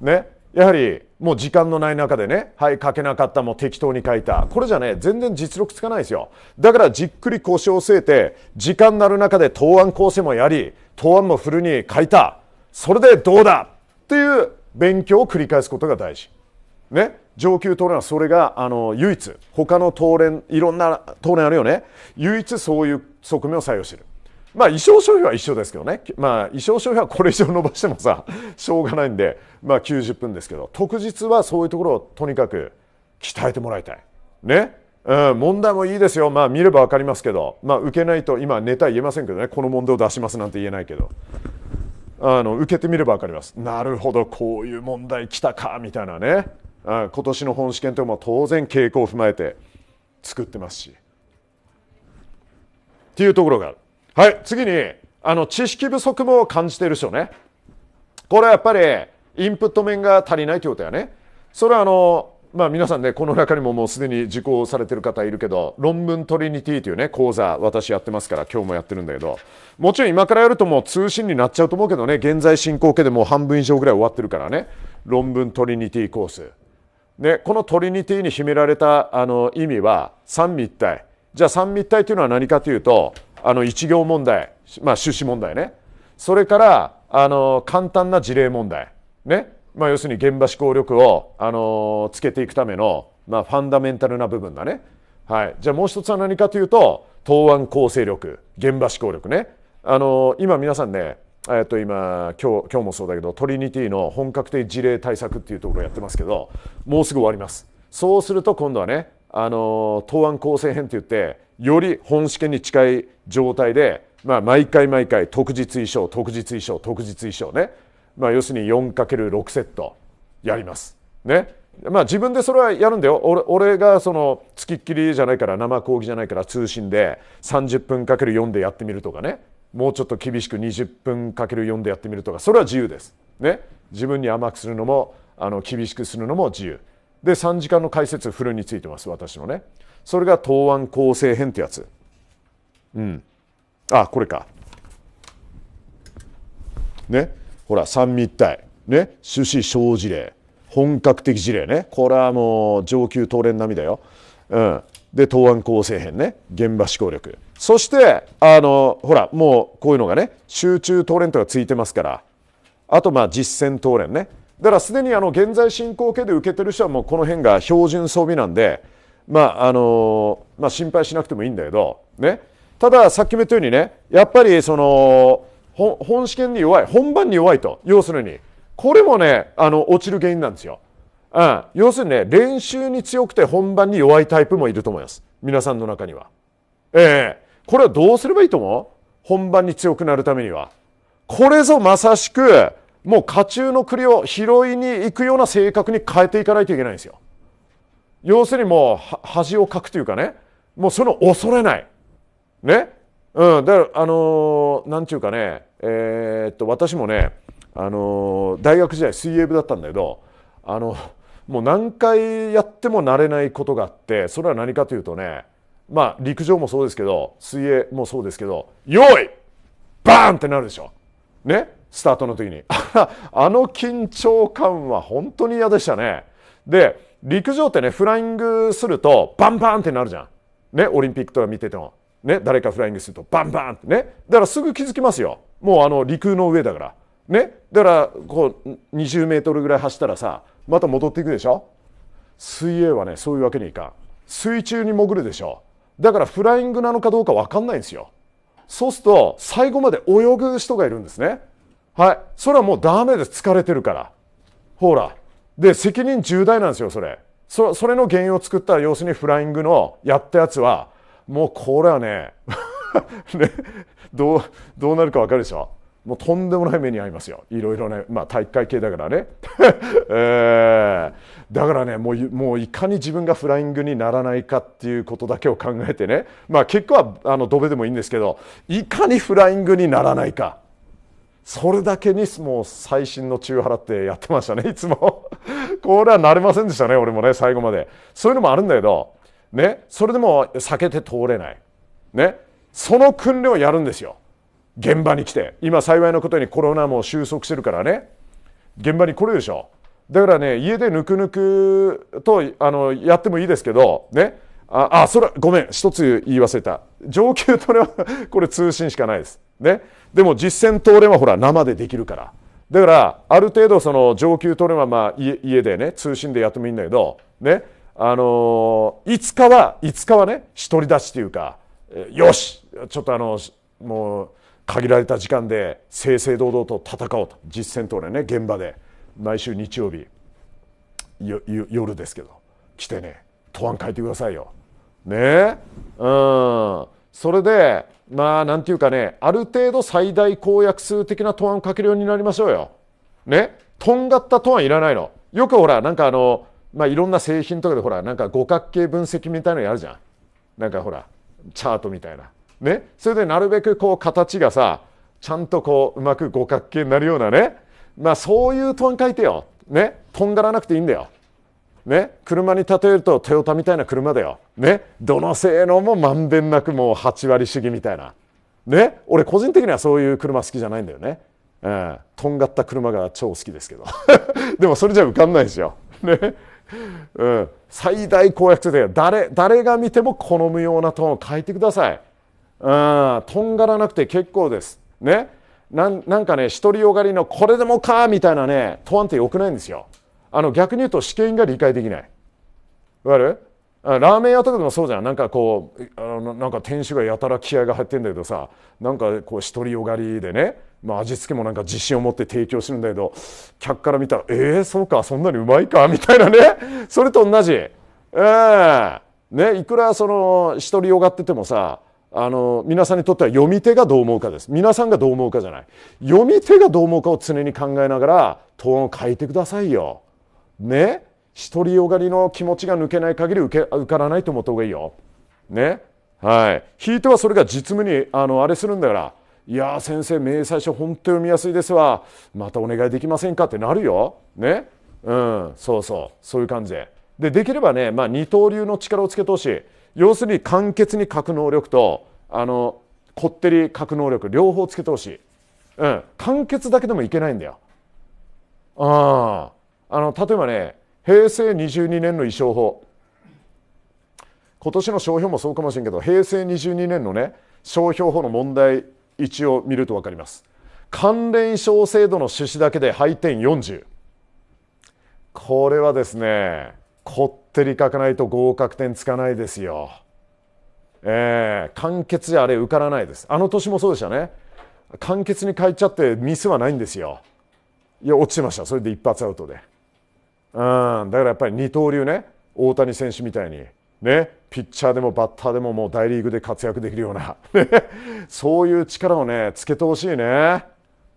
A: ねやはりもう時間のない中でね、はい、書けなかったもう適当に書いた。これじゃね、全然実力つかないですよ。だからじっくり腰を据えて、時間なる中で答案構成もやり、答案もフルに書いた。それでどうだっていう勉強を繰り返すことが大事。ね、上級トレーナーそれがあの唯一他のトレいろんなトレーナーあるよね唯一そういう側面を採用してるまあ、衣装消費は一緒ですけどね、まあ、衣装消費はこれ以上伸ばしてもさ しょうがないんで、まあ、90分ですけど特日はそういうところをとにかく鍛えてもらいたい。ねうん、問題もいいですよ、まあ、見れば分かりますけど、まあ、受けないと今ネタ言えませんけどねこの問題を出しますなんて言えないけどあの受けてみれば分かりますなるほどこういう問題来たかみたいなね、う今年の本試験とも当然傾向を踏まえて作ってますしっていうところがある。はい、次に、あの、知識不足も感じている人ね。これはやっぱり、インプット面が足りないということやね。それはあの、まあ皆さんね、この中にももうすでに受講されてる方いるけど、論文トリニティというね、講座、私やってますから、今日もやってるんだけど、もちろん今からやるともう通信になっちゃうと思うけどね、現在進行形でもう半分以上ぐらい終わってるからね、論文トリニティコース。で、このトリニティに秘められたあの意味は、三位一体。じゃあ三位一体というのは何かというと、あの一行問題、まあ、修士問題ねそれからあの簡単な事例問題ね、まあ、要するに現場思考力をあのつけていくための、まあ、ファンダメンタルな部分だね、はい、じゃあもう一つは何かというと答案構成力現場思考力ねあの今皆さんねえっと今今日今日もそうだけどトリニティの本格的事例対策っていうところをやってますけどもうすぐ終わりますそうすると今度はねあの答案構成編といってより本試験に近い状態で、まあ、毎回毎回特実衣装特実衣装特実衣装ね、まあ、要するに 4×6 セットやります。ねまあ、自分でそれはやるんだよ俺俺がその付きっきりじゃないから生講義じゃないから通信で30分 ×4 でやってみるとかねもうちょっと厳しく20分 ×4 でやってみるとかそれは自由です。ね、自分に甘くするのもあの厳しくするのも自由。で3時間の解説フルについてます私のねそれが答案構成編ってやつうんあこれかねほら三密体ね趣旨小事例本格的事例ねこれはもう上級答連並みだよ、うん、で答案構成編ね現場思考力そしてあのほらもうこういうのがね集中答連とかついてますからあとまあ実践答連ねだからすでにあの現在進行形で受けてる人はもうこの辺が標準装備なんで、まああのまあ、心配しなくてもいいんだけど、ね、たださっきも言ったようにねやっぱりその本試験に弱い本番に弱いと要するにこれもねあの落ちる原因なんですよ、うん、要するにね練習に強くて本番に弱いタイプもいると思います皆さんの中にはええー、これはどうすればいいと思う本番に強くなるためにはこれぞまさしくもう家中の栗を拾いに行くような性格に変えていかないといけないんですよ。要するにもう恥をかくというかねもうその恐れない。ね。うん、だからあのなんちゅうかねえー、っと私もね、あのー、大学時代水泳部だったんだけどあのもう何回やっても慣れないことがあってそれは何かというとねまあ陸上もそうですけど水泳もそうですけど「用意バーン!」ってなるでしょ。ねスタートの時に あの緊張感は本当に嫌でしたねで陸上ってねフライングするとバンバンってなるじゃんねオリンピックとか見ててもね誰かフライングするとバンバンってねだからすぐ気づきますよもうあの陸の上だからねだからこう20メートルぐらい走ったらさまた戻っていくでしょ水泳はねそういうわけにいかん水中に潜るでしょだからフライングなのかどうか分かんないんですよそうすると最後まで泳ぐ人がいるんですねはい。それはもうダメです。疲れてるから。ほら。で、責任重大なんですよ、それ。そそれの原因を作った要するにフライングのやったやつは、もうこれはね、ねどうどうなるかわかるでしょもうとんでもない目に遭いますよ。いろいろね、まあ体育会系だからね。えー、だからねもう、もういかに自分がフライングにならないかっていうことだけを考えてね、まあ結果はあのドベでもいいんですけど、いかにフライングにならないか。それだけにもう最新の中払ってやってましたね いつもこれは慣れませんでしたね俺もね最後までそういうのもあるんだけどねそれでも避けて通れないねその訓練をやるんですよ現場に来て今幸いなことにコロナも収束してるからね現場に来るでしょだからね家でぬくぬくとあのやってもいいですけどねああそれごめん一つ言い忘れた上級とね これ通信しかないですねでも実践トーレほら生でできるからだからある程度その上級トーレまあ家家でね通信でやってもいいんだけどねあのいつかはいつかはね独り立ちというかよしちょっとあのもう限られた時間で正々堂々と戦おうと実践トーレね現場で毎週日曜日夜ですけど来てね答案書いてくださいよ。ねうんそれでまあなんていうかねある程度最大公約数的な答案をかけるようになりましょうよ。ねとんがった答案いらないの。よくほらなんかあの、まあ、いろんな製品とかでほらなんか五角形分析みたいなのやるじゃん。なんかほらチャートみたいな。ねそれでなるべくこう形がさちゃんとこううまく五角形になるようなねまあそういう答案書いてよ。ねとんがらなくていいんだよ。ね、車に例えるとトヨタみたいな車だよ、ね、どの性能もまんべんなくもう8割主義みたいな、ね、俺個人的にはそういう車好きじゃないんだよね、うん、とんがった車が超好きですけど でもそれじゃ浮かんないですよ、ねうん、最大公約数で誰誰が見ても好むようなトーンを変えてください、うん、とんがらなくて結構です、ね、なんなんかね独りよがりのこれでもかみたいなねトーンってよくないんですよあの逆に言うと試験が理解できない。わかるラーメン屋とかでもそうじゃんなんかこうあのなんか店主がやたら気合が入ってんだけどさなんかこう独りよがりでね、まあ、味付けもなんか自信を持って提供するんだけど客から見たら「えー、そうかそんなにうまいか」みたいなねそれと同じ。えーね、いくらその独りよがっててもさあの皆さんにとっては読み手がどう思うかです皆さんがどう思うかじゃない読み手がどう思うかを常に考えながら答案を書いてくださいよ。ね独りよがりの気持ちが抜けない限り受け受からないと思った方がいいよ。ねはい、引いてはそれが実務にあのあれするんだから「いや先生明細書本当読みやすいですわまたお願いできませんか」ってなるよ。ねうんそうそうそういう感じで。でできればね、まあ、二刀流の力をつけてほしい要するに簡潔に書く能力とあのこってり書く能力両方つけてほしい、うん、簡潔だけでもいけないんだよ。あああの例えばね平成22年の衣装法今年の商標もそうかもしれんけど平成22年のね商標法の問題一応見ると分かります関連証制度の趣旨だけで配点40これはですねこってり書かないと合格点つかないですよえー、簡潔じゃあれ受からないですあの年もそうでしたね簡潔に書いちゃってミスはないんですよいや落ちましたそれで一発アウトで。うん、だからやっぱり二刀流ね大谷選手みたいに、ね、ピッチャーでもバッターでももう大リーグで活躍できるようなそういう力をねつけてほしいね、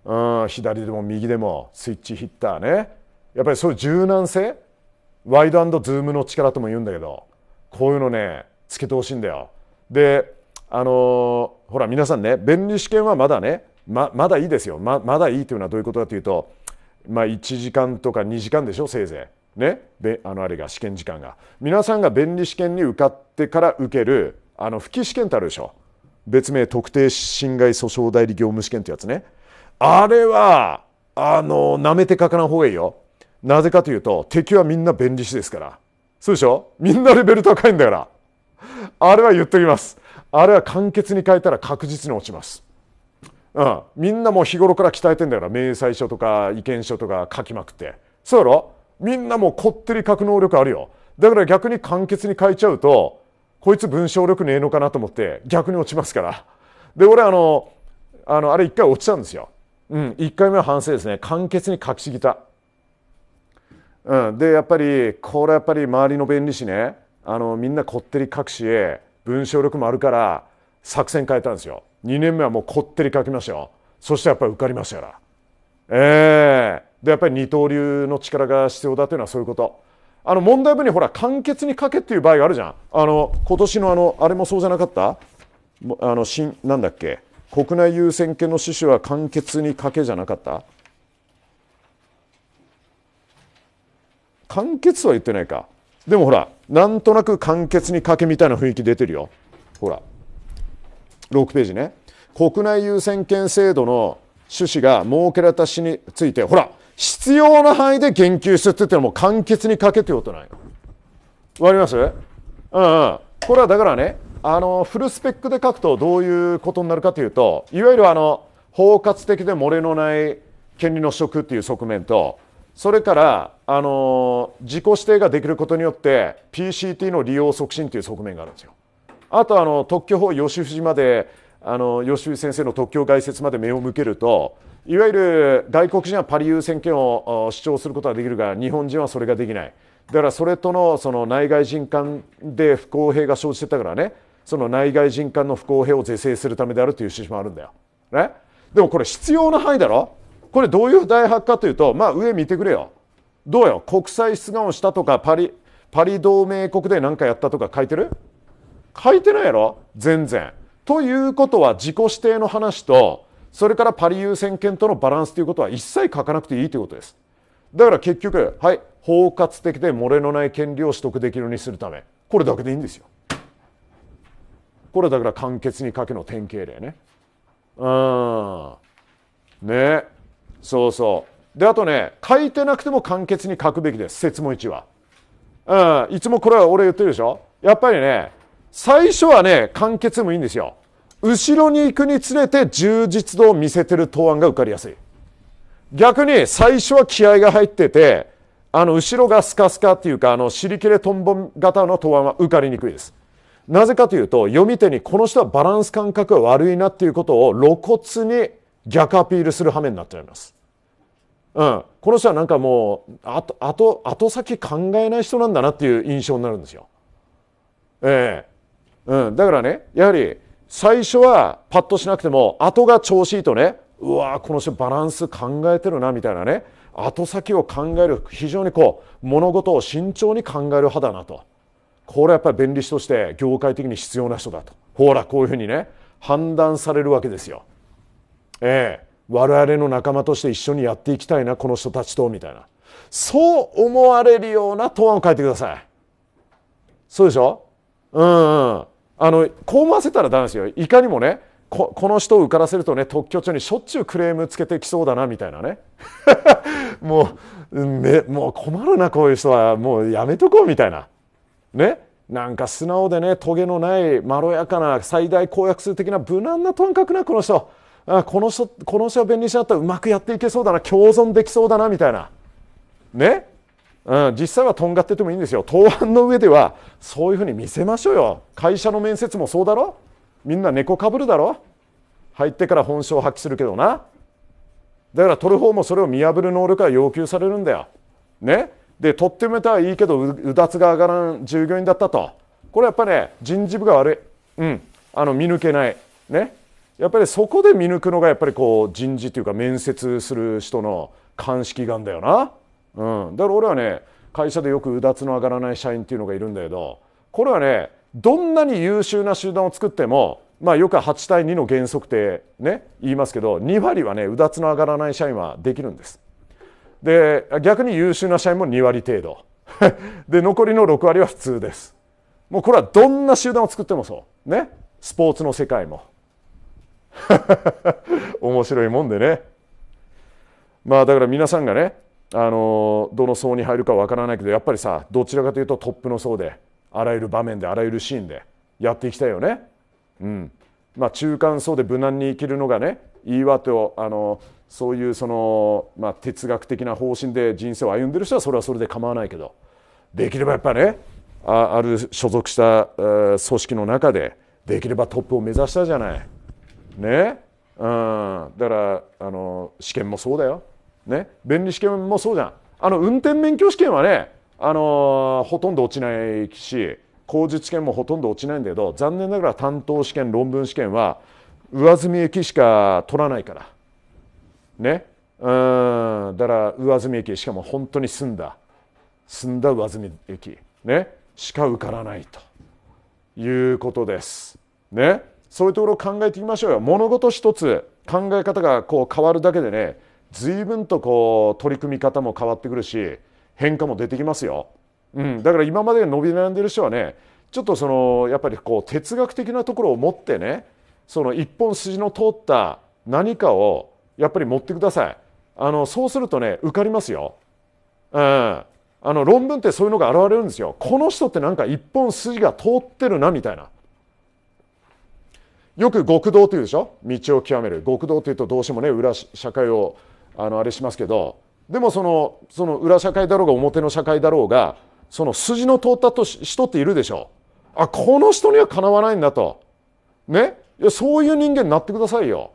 A: うん、左でも右でもスイッチヒッターねやっぱりそういう柔軟性ワイドズームの力とも言うんだけどこういうのねつけてほしいんだよ。であのー、ほら皆さんね便利試験はまだねままだいいですよままだいいというのはどういうことかというとまあ、1時間とか2時間でしょせいぜい、ね、であのあれが試験時間が皆さんが弁理試験に受かってから受けるあの不起試験ってあるでしょ別名特定侵害訴訟代理業務試験ってやつねあれはあのなめてかかない方がいいよなぜかというと敵はみんな弁理士ですからそうでしょみんなレベル高いんだからあれは言っときますあれは簡潔に変えたら確実に落ちますうん、みんなもう日頃から鍛えてんだから明細書とか意見書とか書きまくってそうやろみんなもうこってり書く能力あるよだから逆に簡潔に書いちゃうとこいつ文章力ねえのかなと思って逆に落ちますからで俺あのあのあれ1回落ちたんですよ、うん、1回目は反省ですね簡潔に書きすぎた、うん、でやっぱりこれやっぱり周りの弁理士ねあのみんなこってり書くし文章力もあるから作戦変えたんですよ2年目はもうこってり書きましたよそしてやっぱり受かりましたからええー、でやっぱり二刀流の力が必要だというのはそういうことあの問題文にほら簡潔に書けっていう場合があるじゃんあの今年のあのあれもそうじゃなかったあの新なんだっけ国内優先権の趣旨は簡潔に書けじゃなかった簡潔とは言ってないかでもほらなんとなく簡潔に書けみたいな雰囲気出てるよほら6ページね国内優先権制度の趣旨が設けられたしについてほら必要な範囲で言及するっていうのはもう簡潔に書けていうことないわかりますうんうんこれはだからねあのフルスペックで書くとどういうことになるかというといわゆるあの包括的で漏れのない権利の取得っていう側面とそれからあの自己指定ができることによって PCT の利用促進という側面があるんですよ。あとあの特許法吉藤まであの吉藤先生の特許解説まで目を向けるといわゆる外国人はパリ優先権を主張することはできるが日本人はそれができないだからそれとのその内外人間で不公平が生じてたからねその内外人間の不公平を是正するためであるという趣旨もあるんだよ。ね、でもこれ必要な範囲だろこれどういう大発かというとまあ上見てくれよ。どうよ国際出願をしたとかパリパリ同盟国で何かやったとか書いてる書いてないやろ全然。ということは自己指定の話とそれからパリ優先権とのバランスということは一切書かなくていいということです。だから結局、はい、包括的で漏れのない権利を取得できるようにするためこれだけでいいんですよ。これだから簡潔に書けの典型例ね。うん。ねそうそう。であとね書いてなくても簡潔に書くべきです説問1は。うん、いつもこれは俺言ってるでしょやっぱりね最初はね簡潔もいいんですよ後ろに行くにつれて充実度を見せてる答案が受かりやすい逆に最初は気合が入っててあの後ろがスカスカっていうかあの尻切れトンボ型の答案は受かりにくいですなぜかというと読み手にこの人はバランス感覚が悪いなっていうことを露骨に逆アピールする羽目になっちゃいます、うん、この人はなんかもうあとあと後先考えない人なんだなっていう印象になるんですよええうん、だからねやはり最初はパッとしなくても後が調子いいとねうわこの人バランス考えてるなみたいなね後先を考える非常にこう物事を慎重に考える派だなとこれはやっぱり弁理士として業界的に必要な人だとほらこういうふうにね判断されるわけですよ。ええ我々の仲間として一緒にやっていきたいなこの人たちとみたいなそう思われるような答案を書いてください。そうでしょうん、うんあのこう思わせたらダメですよいかにもねこの人を受からせるとね特許庁にしょっちゅうクレームつけてきそうだなみたいなね もうねもう困るなこういう人はもうやめとこうみたいなねなんか素直でねトゲのないまろやかな最大公約数的な無難なとんかくなこの人あこの人この人は便利ちゃったらうまくやっていけそうだな共存できそうだなみたいなねうん、実際はとんがっててもいいんですよ答案の上ではそういうふうに見せましょうよ会社の面接もそうだろみんな猫かぶるだろ入ってから本性を発揮するけどなだから取る方もそれを見破る能力が要求されるんだよ。ね、で取ってみたはいいけどうだつが上がらん従業員だったとこれやっぱりね人事部が悪い、うん、あの見抜けない、ね、やっぱりそこで見抜くのがやっぱりこう人事というか面接する人の鑑識眼だよな。うん、だから俺はね会社でよくうだつの上がらない社員っていうのがいるんだけどこれはねどんなに優秀な集団を作っても、まあ、よく8対2の原則ってね言いますけど2割はねうだつの上がらない社員はできるんです。で逆に優秀な社員も2割程度 で残りの6割は普通です。もうこれはどんな集団を作ってもそうねスポーツの世界も 面白いもんでねまあだから皆さんがねあのどの層に入るかわからないけどやっぱりさどちらかというとトップの層であらゆる場面であらゆるシーンでやっていきたいよね。うんまあ、中間層で無難に生きるのがねいいわとあのそういうその、まあ、哲学的な方針で人生を歩んでる人はそれはそれで構わないけどできればやっぱねあある所属した、えー、組織の中でできればトップを目指したじゃない。ねうん、だからあの試験もそうだよね、弁理試験もそうじゃんあの運転免許試験はね、あのー、ほとんど落ちないし口述試験もほとんど落ちないんだけど残念ながら担当試験論文試験は上積み駅しか取らないからねうんだから上積み駅しかも本当に済んだ澄んだ上積み駅ねしか受からないということです。ね、そういうところを考えていきましょうよ。物事一つ考え方がこう変わるだけでね随分とこう取り組み方も変わってくるし変化も出てきますよ。うん、だから今まで伸び悩んでる人はねちょっとそのやっぱりこう哲学的なところを持ってねその一本筋の通った何かをやっぱり持ってください。あのそうするとね受かりますよ。うん、あの論文ってそういうのが現れるんですよ。この人ってなんか一本筋が通ってるなみたいな。よく極道というでしょ道を極める極道というとどうしてもね裏社会をあのあれしますけどでもそのその裏社会だろうが表の社会だろうがその筋の通ったと人っているでしょあこの人にはかなわないんだとねいやそういう人間になってくださいよ。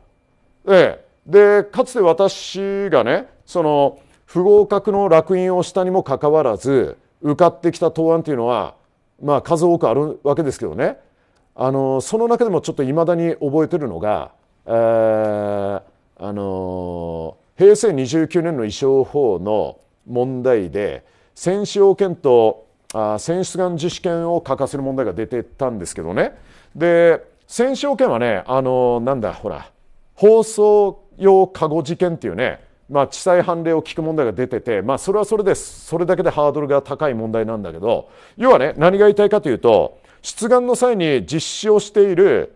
A: ええ、でかつて私がねその不合格の烙印をしたにもかかわらず受かってきた答案というのは、まあ、数多くあるわけですけどねあのその中でもちょっといまだに覚えてるのが、えー、あのー平成29年の衣装法の問題で選手要件と選出願自主権を欠かせる問題が出てたんですけどねで選手要件はねあのなんだほら放送用加護事件っていうねまあ、地裁判例を聞く問題が出てて、まあ、それはそれですそれだけでハードルが高い問題なんだけど要はね何が言いたいかというと出願の際に実施をしている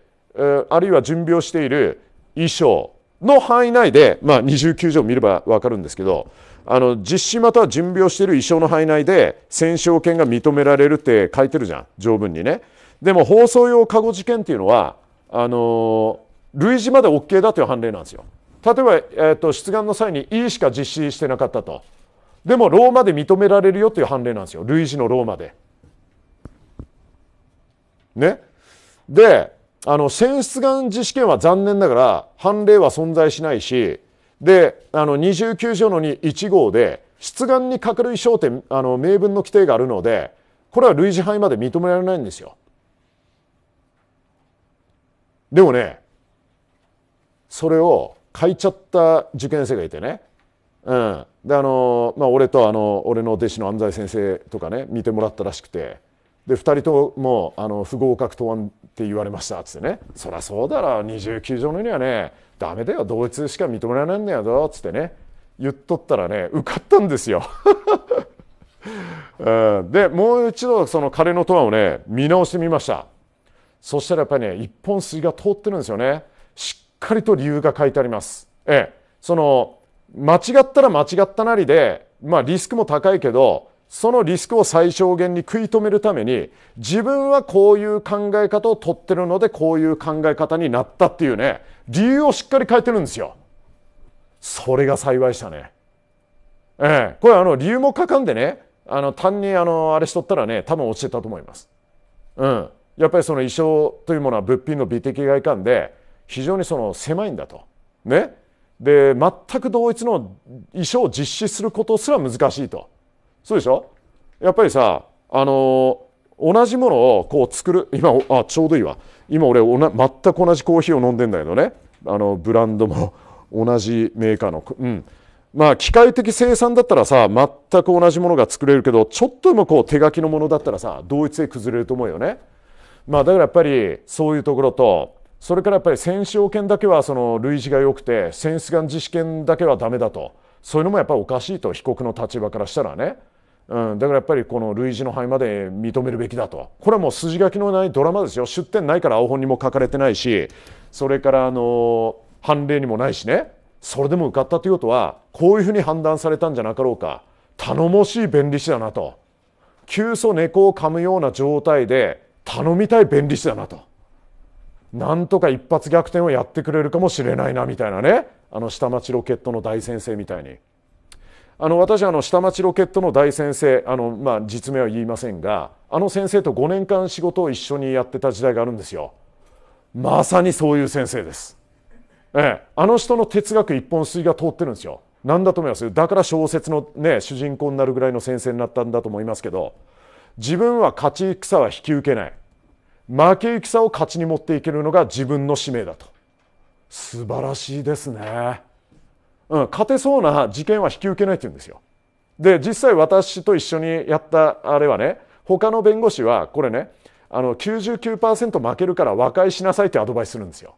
A: あるいは準備をしている衣装の範囲内で、まあ、29条を見れば分かるんですけどあの実施または準備をしている意匠の範囲内で戦勝権が認められるって書いてるじゃん条文にね。でも放送用過護事件っていうのはあの類似まで OK だという判例なんですよ。例えば、えーと、と出願の際に E しか実施してなかったと。でもローマで認められるよという判例なんですよ類似のローマで。ね。であの潜出願自試験は残念ながら判例は存在しないしであの29条の21号で出願に係る焦点あの明文の規定があるのでこれは類似範囲まで認められないんですよ。でもねそれを書いちゃった受験生がいてね、うん、であの、まあ、俺とあの俺の弟子の安西先生とかね見てもらったらしくてで2人ともあの不合格答案って言われましたっつってねそりゃそうだろ29条のにはねダメだよ同一しか認められないんだよぞっつってね言っとったらね受かったんですよ。うん、でもう一度その彼の答案をね見直してみましたそしたらやっぱりね一本筋が通ってるんですよねしっかりと理由が書いてあります。ええ、その間違ったら間違ったなりで、まあ、リスクも高いけどそのリスクを最小限に食い止めるために自分はこういう考え方をとってるのでこういう考え方になったっていうね理由をしっかり書いてるんですよ。それが幸いしたね。ええ、これあの理由も書かんでねあの単にあのあれしとったらね多分落ちてたと思います。うん、やっぱりその衣装というものは物品の美的外観で非常にその狭いんだと。ね、で全く同一の衣装を実施することすら難しいと。そうでしょやっぱりさ、あのー、同じものをこう作る今あちょうどいいわ今俺おな全く同じコーヒーを飲んでんだけどねあのブランドも 同じメーカーの、うん、まあ機械的生産だったらさ全く同じものが作れるけどちょっとでもこう手書きのものだったらさ同一で崩れると思うよね。まあ、だからやっぱりそういうところとそれからやっぱり戦勝権だけはその類似が良くて潜出眼自主権だけはダメだとそういうのもやっぱりおかしいと被告の立場からしたらね。うん、だからやっぱりこの類似の範囲まで認めるべきだとこれはもう筋書きのないドラマですよ出典ないから青本にも書かれてないしそれからあの判例にもないしねそれでも受かったということはこういうふうに判断されたんじゃなかろうか頼もしい弁理士だなと急須猫を噛むような状態で頼みたい弁理士だなとなんとか一発逆転をやってくれるかもしれないなみたいなねあの下町ロケットの大先生みたいに。あの私あの下町ロケットの大先生あの、まあ、実名は言いませんがあの先生と5年間仕事を一緒にやってた時代があるんですよまさにそういう先生です、ええ、あの人の哲学一本筋が通ってるんですよ何だと思いますだから小説の、ね、主人公になるぐらいの先生になったんだと思いますけど自分は勝ち戦は引き受けない負け戦を勝ちに持っていけるのが自分の使命だと素晴らしいですね。うん、勝てそうな事件は引き受けないって言うんですよ。で実際私と一緒にやったあれはね他の弁護士はこれねあの99%負けるから和解しなさいってアドバイスするんですよ。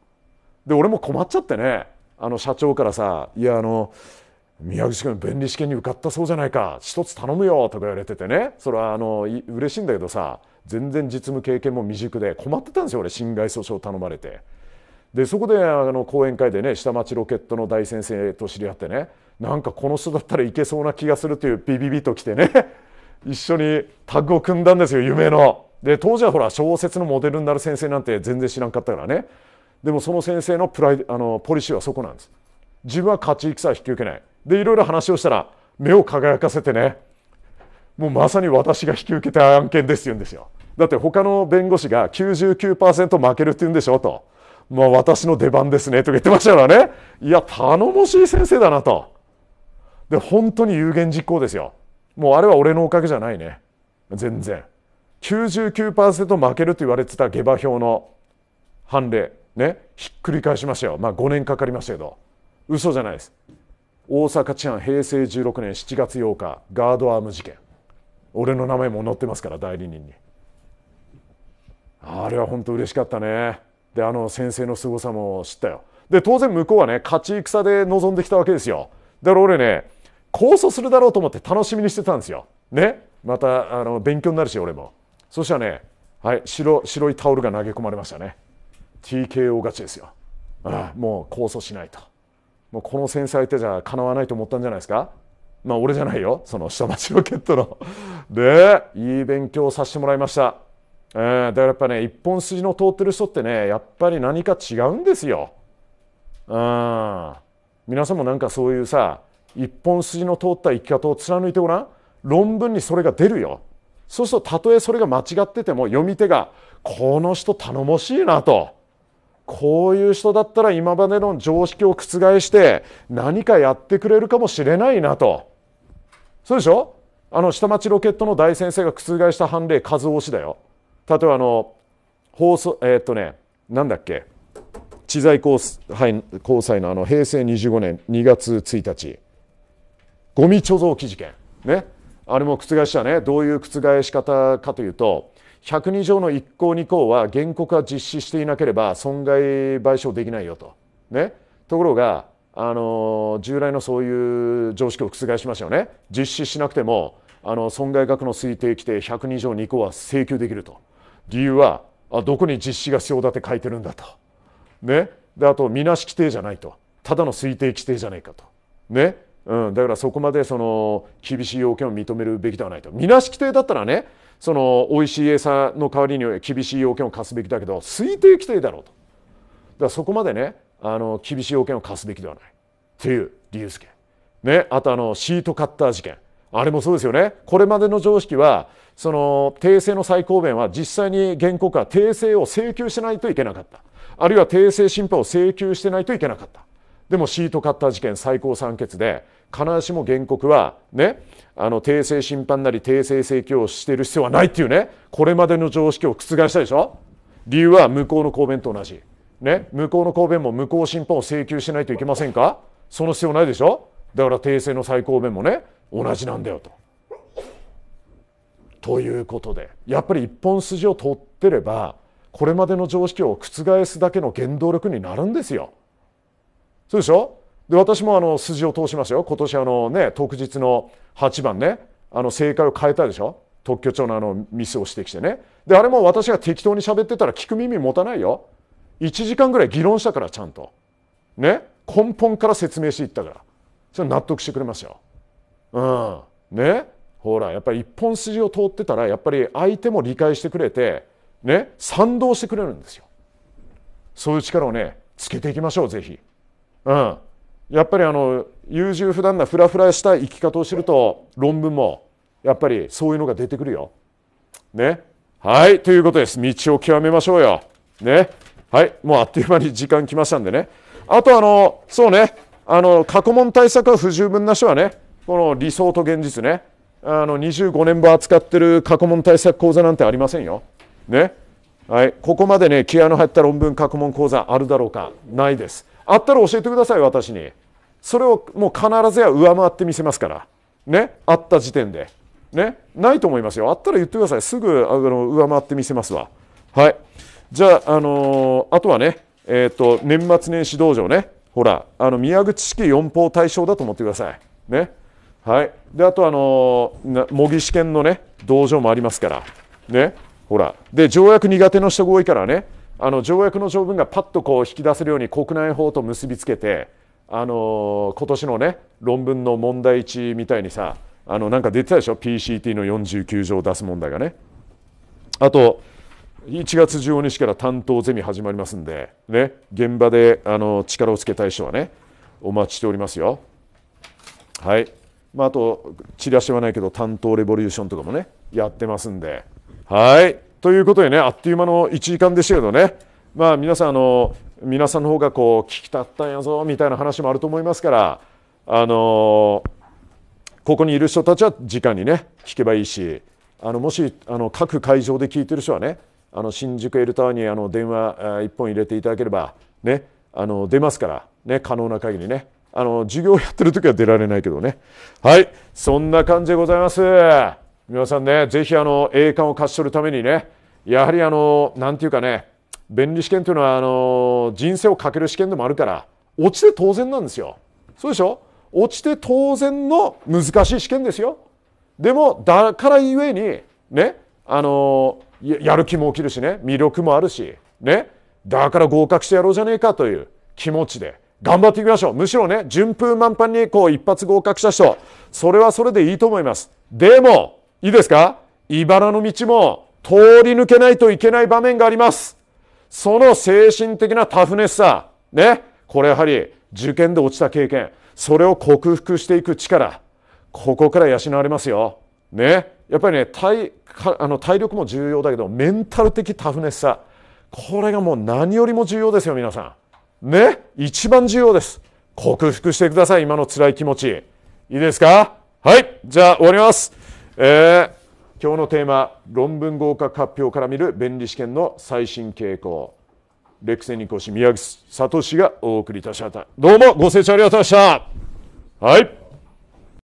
A: で俺も困っちゃってねあの社長からさ「いやあの宮口君弁理試験に受かったそうじゃないか一つ頼むよ」とか言われててねそれはあの嬉しいんだけどさ全然実務経験も未熟で困ってたんですよ俺侵害訴訟頼まれて。でそこであの講演会でね下町ロケットの大先生と知り合ってねなんかこの人だったらいけそうな気がするというビビビと来てね 一緒にタッグを組んだんですよ夢の。で当時はほら小説のモデルになる先生なんて全然知らんかったからねでもその先生のプライあのポリシーはそこなんです。自分は勝ち戦は引き受けない。でいろいろ話をしたら目を輝かせてねもうまさに私が引き受けた案件ですって言うんですよ。だって他の弁護士が99%負けるって言うんでしょと。まあ、私の出番ですねとか言ってましたからねいや頼もしい先生だなとで本当に有言実行ですよもうあれは俺のおかげじゃないね全然99%負けると言われてた下馬評の判例ねひっくり返しましたよまあ5年かかりましたけど嘘じゃないです大阪治安平成16年7月8日ガードアーム事件俺の名前も載ってますから代理人にあれは本当嬉しかったねであの先生の凄さも知ったよで当然向こうはね勝ち戦で臨んできたわけですよだから俺ね控訴するだろうと思って楽しみにしてたんですよねまたあの勉強になるし俺もそしたらね、はい、白白いタオルが投げ込まれましたね TKO 勝ちですよああもう控訴しないともうこの先生相手じゃかなわないと思ったんじゃないですかまあ俺じゃないよその下町ロケットのでいい勉強させてもらいましたえー、だからやっぱね一本筋の通ってる人ってねやっぱり何か違うんですよ。うん、皆さんもなんかそういうさ一本筋の通った生き方を貫いてごらん論文にそれが出るよ。そうするとたとえそれが間違ってても読み手がこの人頼もしいなと。こういう人だったら今までの常識を覆して何かやってくれるかもしれないなと。そうでしょあの下町ロケットの大先生が覆した判例数押しだよ。例えばあの放送えー、っとねなんだっけ知財高裁高裁のあの平成25年2月1日ゴミ貯蔵機事件ねあれも覆したねどういう覆し方かというと102条の1項2項は原告が実施していなければ損害賠償できないよと。ね、ところがあの従来のそういう常識を覆しましたよね実施しなくてもあの損害額の推定規定102条2項は請求できると。理由はあどこに実施が必要だって書いてるんだと。ね、であとみなし規定じゃないとただの推定規定じゃないかと。ねうん、だからそこまでその厳しい要件を認めるべきではないと。みなし規定だったらねその o いしい餌の代わりに厳しい要件を課すべきだけど推定規定だろうと。だからそこまでねあの厳しい要件を課すべきではないという理由付け。ね、あとあのシートカッター事件。あれもそうですよねこれまでの常識はその訂正の最高弁は実際に原告は訂正を請求しないといけなかったあるいは訂正審判を請求してないといけなかったでもシートカッター事件最高判決で必ずしも原告はねあの訂正審判なり訂正請求をしている必要はないっていうねこれまでの常識を覆したでしょ理由は向こうの公弁と同じ、ね、向こうの公弁も無効審判を請求しないといけませんかその必要ないでしょだから訂正の最高弁もね同じなんだよと。ということでやっぱり一本筋を通ってればこれまでの常識を覆すだけの原動力になるんですよ。そうでしょで私もあの筋を通しますよ今年あのね特日の8番ねあの正解を変えたでしょ特許庁のあのミスをしてきてねであれも私が適当に喋ってたら聞く耳持たないよ1時間ぐらい議論したからちゃんとね根本から説明していったからそれ納得してくれますようんね、ほらやっぱり一本筋を通ってたらやっぱり相手も理解してくれて、ね、賛同してくれるんですよ。そういう力をねつけていきましょうぜひ。うん、やっぱりあの優柔不断なフラフラした生き方を知ると論文もやっぱりそういうのが出てくるよ。ね。はいということです。道を極めましょうよ。ね。はいもうあっという間に時間きましたんでね。あとあのそうねあの過去問対策は不十分な人はねこの理想と現実ねあの25年分扱ってる過去問対策講座なんてありませんよ。ねはい、ここまでね気合の入った論文過去問講座あるだろうかないです。あったら教えてください私に。それをもう必ずや上回ってみせますからねあった時点で。ね、ないと思いますよ。あったら言ってください。すぐあの上回ってみせますわ。はい。じゃあ、あのー、あとはね、えっ、ー、と、年末年始道場ね。ほら、あの、宮口式四方対象だと思ってください。ね。はい、であとあの模擬試験のね道場もありますからねほらで条約苦手の人が多いからねあの条約の条文がパッとこう引き出せるように国内法と結びつけてあの今年のね論文の問題一みたいにさあのなんか出てたでしょ PCT の49条を出す問題がねあと1月15日から担当ゼミ始まりますんで、ね、現場であの力をつけたい人はねお待ちしておりますよ。はいまあ、あとチラシはないけど担当レボリューションとかもねやってますんではいということでねあっという間の1時間でしたけどねまあ皆さんあの皆さんの方がこう聞きたったんやぞみたいな話もあると思いますからあのここにいる人たちは時間にね聞けばいいしあのもしあの各会場で聞いてる人はねあの新宿エルタワーにあの電話1本入れていただければねあの出ますからね可能な限りねあの授業やってる時は出られないけどねはいそんな感じでございます皆さんねぜひあの栄冠を勝ち取るためにねやはりあの何て言うかね便利試験というのはあの人生をかける試験でもあるから落ちて当然なんですよそうでしょ落ちて当然の難しい試験ですよでもだからゆえにねあのやる気も起きるしね魅力もあるしねだから合格してやろうじゃねえかという気持ちで頑張っていきましょうむしろね順風満帆にこう一発合格した人それはそれでいいと思いますでもいいですか茨の道も通り抜けないといけない場面がありますその精神的なタフネスさねこれやはり受験で落ちた経験それを克服していく力ここから養われますよねやっぱりね体あの体力も重要だけどメンタル的タフネスさこれがもう何よりも重要ですよ皆さんね、一番重要です。克服してください、今の辛い気持ち。いいですかはい、じゃあ終わります。えー、今日のテーマ、論文合格発表から見る弁理試験の最新傾向。レクセニコ氏、宮城聡がお送りいたしました。どうもご清聴ありがとうございました。はい。